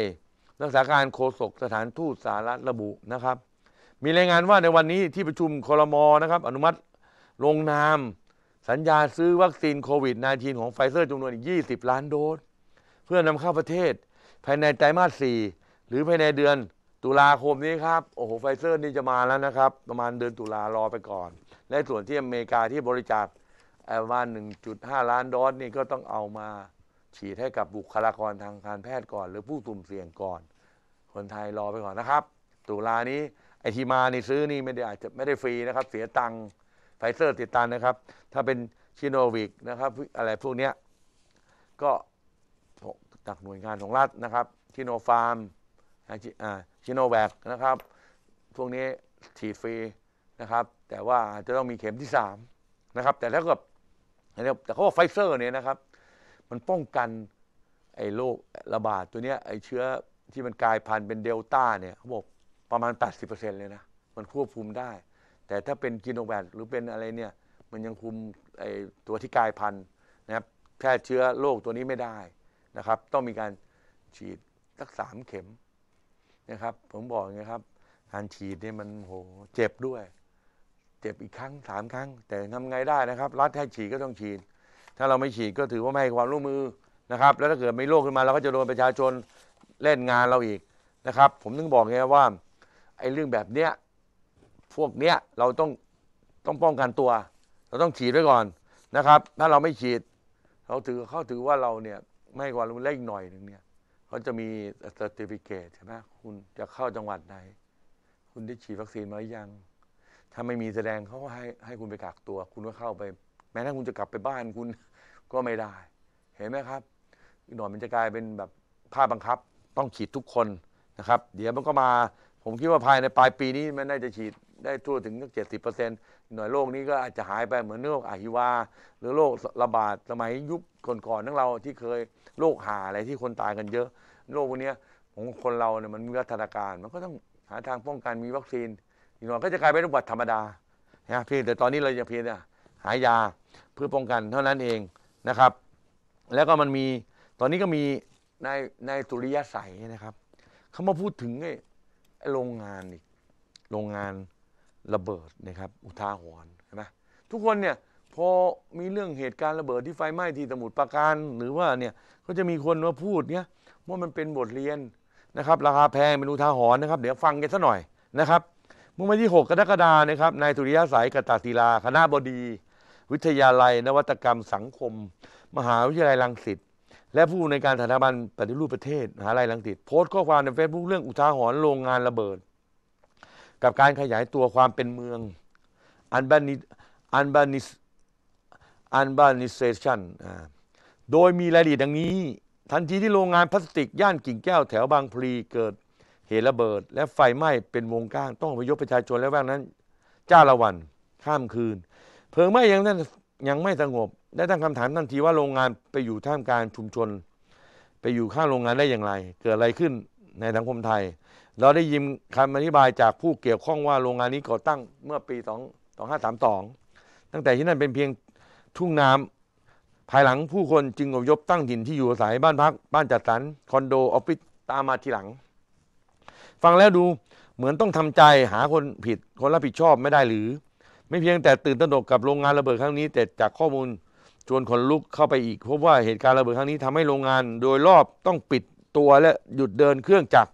รักษาการโฆษกสถานทูตสหรัฐระบุนะครับ มีรายงานว่าในวันนี้ที่ประชุมคลมนะครับอนุมัติลงนามสัญญาซื้อวัคซีนโควิด -19 ของไฟเซอร์จำนวนอีก 20 ล้านโดสเพื่อนำเข้าประเทศภายในไตรมาส4หรือภายในเดือนตุลาคมนี้ครับ โอ้โห ไฟเซอร์ นี่จะมาแล้วนะครับ ประมาณเดือนตุลารอไปก่อน และส่วนที่อเมริกาที่บริจาคประมาณ 1.5 ล้านโดสนี่ก็ต้องเอามาฉีดให้กับบุคลากรทางการแพทย์ก่อน หรือผู้สุ่มเสี่ยงก่อน คนไทยรอไปก่อนนะครับ ตุลานี้ไอทีมานี่ซื้อนี่ไม่ได้อาจจะไม่ได้ฟรีนะครับ เสียตังค์ ไฟเซอร์ ติดตันนะครับ ถ้าเป็นชิโนวิกนะครับอะไรพวกเนี้ยก็จากหน่วยงานของรัฐนะครับ ชิโนฟาร์มชิโนแวกนะครับพวกนี้ฉีดฟรีนะครับ แต่ว่าจะต้องมีเข็มที่ 3 นะครับ แต่ถ้าเกิดแต่เขาบอกไฟเซอร์เนี่ยนะครับ มันป้องกันไอ้โรคระบาดตัวเนี้ยไอ้เชื้อที่มันกลายพันธุ์เป็นเดลต้าเนี่ยเขาบอกประมาณ 80%เลยนะ มันควบคุมได้ แต่ถ้าเป็นกินโนแวกหรือเป็นอะไรเนี่ย มันยังคุมไอ้ตัวที่กลายพันธุ์นะครับแพร่เชื้อโรคตัวนี้ไม่ได้นะครับ ต้องมีการฉีดสักสามเข็มนะครับผมบอกนงครับการฉีดเนี่ยมันโหเจ็บด้วย เจ็บอีกครั้งสามครั้ง แต่ทำไงได้นะครับรัฐให้ฉีดก็ต้องฉีด ถ้าเราไม่ฉีดก็ถือว่าไม่ให้ความร่วมมือนะครับแล้วถ้าเกิดไม่โรคขึ้นมาเราก็จะโดนประชาชนเล่นงานเราอีกนะครับ ผมถึงบอกไงว่าไอ้เรื่องแบบเนี้ยพวกเนี้ยเราต้องต้องป้องกันตัว เราต้องฉีดไว้ก่อนนะครับ ถ้าเราไม่ฉีดเราถือเข้าถือว่าเราเนี่ยไม่กว่าเราเล่นหน่อยหนึ่งเนี่ยขาจะมีสติฟิเคตใช่ไหมคุณจะเข้าจังหวัดไหน คุณได้ฉีดวัคซีนมาหรือยัง ถ้าไม่มีแสดงเขาให้ให้คุณไปกักตัว คุณก็เข้าไปแม้ถ้าคุณจะกลับไปบ้านคุณก็ไม่ได้ เห็นไหมครับ หน่อยมันจะกลายเป็นแบบภาพบังคับ ต้องฉีดทุกคนนะครับ เดี๋ยวมันก็มา ผมคิดว่าภายในปลายปีนี้มันน่าจะฉีดได้ทั่วถึงตั้งส0หน่วยโรคนี้ก็อาจจะหายไปเหมือนโรคอะฮิวาหรือโรคระบาดสมัยยุคก่อนๆทั้งเราที่เคยโรคหาอะไรที่คนตายกันเยอะโรคพวกนี้ของคนเราเนี่ยมันมีวัฒนาการมันก็ต้องหาทางป้องกันมีวัคซีนอีกหน่อยก็จะกลายเป็นโรคัดธรรมดานะเพียงแต่ตอนนี้เราจะเพียงแต่หายาเพื่อป้องกัน เท่านั้นเองนะครับ แล้วก็มันมีตอนนี้ก็มีนายนายสุริยะใสนะครับเขามาพูดถึงไอ้โรงงานอีกโรงงานระเบิดนะครับอุทาหรณ์ใช่ไหมทุกคนเนี่ยพอมีเรื่องเหตุการณ์ระเบิดที่ไฟไหม้ที่สมุทรปราการ หรือว่าเนี่ยก็จะมีคนมาพูดเนี่ยว่ามันเป็นบทเรียนนะครับราคาแพงเป็นอุทาหรณ์นะครับเดี๋ยวฟังกันสัหน่อยนะครับเมื่อวันที่ 6 กรกฎาคมนะครับนายสุริยะสายกตศิลาคณะบดี วิทยาลัย นวัตกรรมสังคม มหาวิทยาลัยรังสิตและผู้ในการสถาบันปฏิรูปประเทศมหาลัยรังสิตโพสต์ข้อความในเฟซบุ๊กเรื่องอุทาหรณ์โรงงานระเบิดกับการขยายตัวความเป็นเมืองอันบานิอันบานิอันบานิเซชันโดยมีรายละเอียดดังนี้ ทันทีที่โรงงานพลาสติก ย่านกิ่งแก้วแถวบางพลีเกิดเหตุระเบิด และไฟไหม้เป็นวงกว้าง ต้องพยพประชาชนและแวกนั้นจ้าละวันข้ามคืน เพลิงไหม้ยังยังไม่สงบได้ตั้งคำถามทันทีว่าโรงงานไปอยู่ท่ามกลางชุมชน ไปอยู่ข้างโรงงานได้อย่างไร เกิดอะไรขึ้นในสังคมไทยเราได้ยินคำอธิบายจากผู้เกี่ยวข้องว่าโรงงานนี้ก่อตั้งเมื่อปี2 2532ตั้งแต่ที่นั่นเป็นเพียงทุ่งน้ำ ภายหลังผู้คนจึงอพยพตั้งถิ่นที่อยู่อาศัยบ้านพัก บ้านจัดสรรคอนโด ออฟฟิศตามมาทีหลัง ฟังแล้วดูเหมือนต้องทำใจหาคนผิด คนรับผิดชอบไม่ได้หรือ ไม่เพียงแต่ตื่นตระหนกกับโรงงานระเบิดครั้งนี้ แต่จากข้อมูลชวนคนลุกเข้าไปอีก พบว่าเหตุการณ์ระเบิดครั้งนี้ทำให้โรงงาน โดยรอบต้องปิดตัวและหยุดเดินเครื่องจักร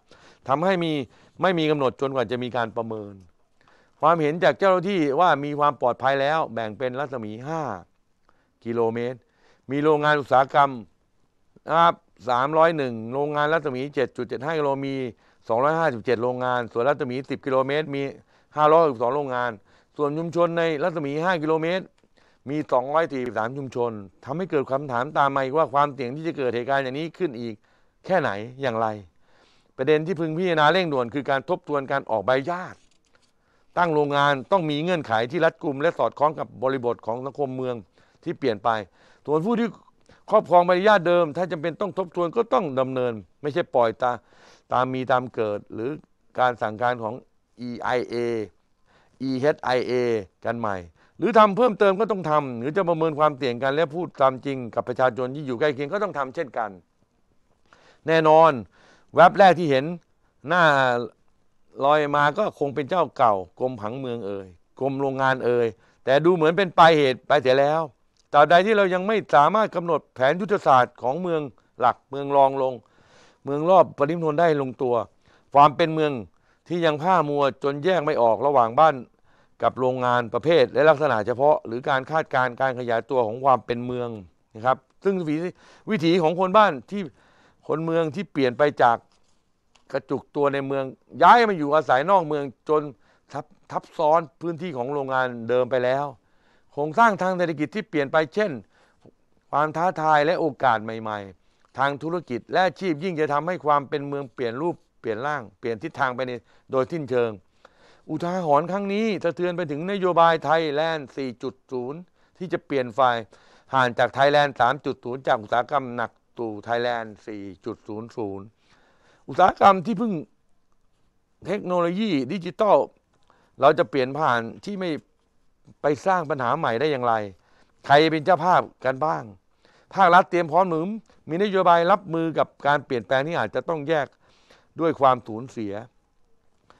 ทำให้มี ไม่มีกำหนดจนกว่าจะมีการประเมิน ความเห็นจากเจ้าหน้าที่ว่ามีความปลอดภัยแล้วแบ่งเป็นรัศมี 5 กิโลเมตร มีโรงงานอุตสาหกรรมนะครับ301โรงงานรัศมี7.75กิโลมี257โรงงาน ส่วนรัศมี 10กิโลเมตรมี562โรงงาน ส่วนชุมชนในรัศมี 5กิโลเมตร มี243ชุมชน ทำให้เกิดคำถามตามมาอีกว่าความเสี่ยงที่จะเกิดเหตุการณ์อย่างนี้ขึ้นอีกแค่ไหนอย่างไรประเด็นที่พึงพิจารณาเร่งด่วนคือการทบทวนการออกใบญาตตั้งโรงงานต้องมีเงื่อนไขที่รัดกุม และสอดคล้องกับบริบทของสังคมเมืองที่เปลี่ยนไป ส่วนผู้ที่ครอบครองใบญาตเดิม ถ้าจำเป็นต้องทบทวนก็ต้องดำเนิน ไม่ใช่ปล่อยตาตามมีตามเกิดหรือการสั่งการของ EIA EHIA กันใหม่ หรือทำเพิ่มเติมก็ต้องทำ หรือจะประเมินความเสี่ยงกันและพูดตามจริง กับประชาชนที่อยู่ใกล้เคียงก็ต้องทำเช่นกัน แน่นอนแวบแรกที่เห็นหน้าลอยมาก็คงเป็นเจ้าเก่ากรมผังเมืองเอ่ยกรมโรงงานเอ่ยแต่ดูเหมือนเป็นปลายเหตุ ไปเสียแล้วตราบใดที่เรายังไม่สามารถกำหนดแผนยุทธศาสตร์ของเมืองหลักเมืองรองลง เมืองรอบปริมณฑลได้ลงตัว ความเป็นเมืองที่ยังผ้ามัวจนแยกไม่ออกระหว่างบ้าน กับโรงงานประเภทและลักษณะเฉพาะ หรือการคาดการณ์การขยายตัวของความเป็นเมืองนะครับ ซึ่งวิถีของคนบ้านที่คนเมืองที่เปลี่ยนไปจากกระจุกตัวในเมือง ย้ายมาอยู่อาศัยนอกเมืองจนททับซ้อนพื้นที่ของโรงงานเดิมไปแล้วโครงสร้างทางเศรษฐกิจที่เปลี่ยนไปเช่นความท้าทายและโอกาสใหม่ๆ ทางธุรกิจและอาชีพยิ่งจะทำให้ความเป็นเมืองเปลี่ยนรูปเปลี่ยนร่าง เปลี่ยนทิศทางไปในโดยสิ้นเชิง อุทาหรณ์ครั้งนี้สะเทือนไปถึงนโยบายไทยแลนด์ 4.0 ที่จะเปลี่ยนไฟล์ห่านจากไทยแลนด์ 3.0 จากอุตสาหกรรมหนักสู่ไทยแลนด์4.00 อุตสาหกรรมที่พึ่งเทคโนโลยีดิจิตอลเราจะเปลี่ยนผ่านที่ไม่ไปสร้างปัญหาใหม่ได้อย่างไร ใครเป็นเจ้าภาพกันบ้าง ภาครัฐเตรียมพร้อมหรือมีนโยบายรับมือกับการเปลี่ยนแปลงที่อาจจะต้องแยกด้วยความสูญเสีย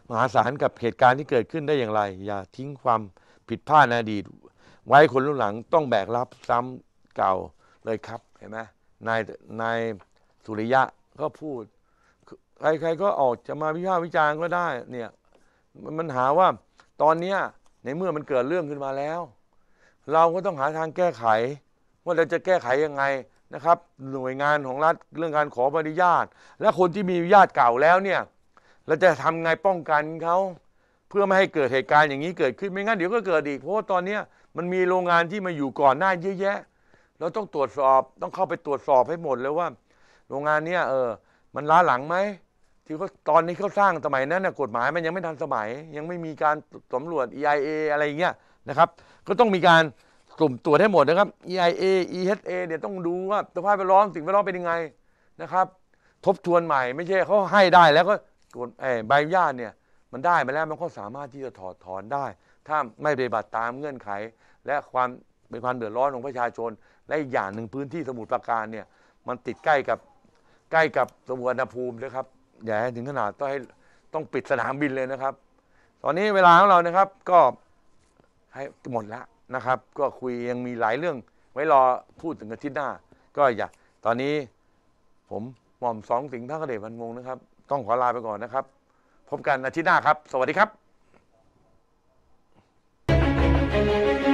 มหาศาลกับเหตุการณ์ที่เกิดขึ้นได้อย่างไร อย่าทิ้งความผิดพลาดในอดีตไว้คนรุ่นหลังต้องแบกรับซ้ำเก่าเลยครับเห็นไหมนายนายสุริยะก็พูด ใครๆก็ออกจะมาวิพากษ์วิจารณ์ก็ได้เนี่ย มันหาว่าตอนเนี้ยในเมื่อมันเกิดเรื่องขึ้นมาแล้ว เราก็ต้องหาทางแก้ไข ว่าเราจะแก้ไขยังไงนะครับ หน่วยงานของรัฐเรื่องการขอบอนุญาต และคนที่มีญาติเก่าแล้วเนี่ย เราจะทำไงป้องกันเขาเพื่อไม่ให้เกิดเหตุการณ์อย่างนี้ เกิดขึ้นไม่งั้นเดี๋ยวก็เกิดอีกเพราะว่าตอนนี้มันมีโรงงานที่มาอยู่ก่อนหน้าเยอะแยะเราต้องตรวจสอบ ต้องเข้าไปตรวจสอบให้หมดเลยว่า โรงงานเนี้ยเออ มันล้าหลังไหม ที่เขาตอนนี้เขาสร้างสมัยนั้นนะกฎหมายมันยังไม่ทันสมัย ยังไม่มีการสำรวจ EIA อะไรเงี้ยนะครับ ก็ต้องมีการสุ่มตรวจให้หมดนะครับ EIA EHA เดี๋ยวต้องดูว่าสภาพแวดล้อมสิ่งแวดล้อมเป็นยังไงนะครับ ทบทวนใหม่ไม่ใช่เขาให้ได้แล้วก็กฎใบอนุญาตเนี่ยมันได้มาแล้วมันก็สามารถที่จะถอดถอนได้ ถ้าไม่ปฏิบัติตามเงื่อนไข และความเป็นความเดือดร้อนของประชาชนและอีกอย่างหนึ่งพื้นที่สมุทรปราการเนี่ย มันติดใกล้กับใกล้กับสมุทรณภูมินะครับอย่าให้ถึงขนาดต้องให้ต้องปิดสนามบินเลยนะครับ ตอนนี้เวลาของเรานะครับก็ให้หมดแล้วนะครับ ก็คุยยังมีหลายเรื่องไว้รอพูดถึงอาทิตย์หน้า ก็อย่าตอนนี้ผมหม่อมสองสิงห์ท่ากระเดวันงงนะครับ ต้องขอลาไปก่อนนะครับพบกันอาทิตย์หน้าครับ สวัสดีครับ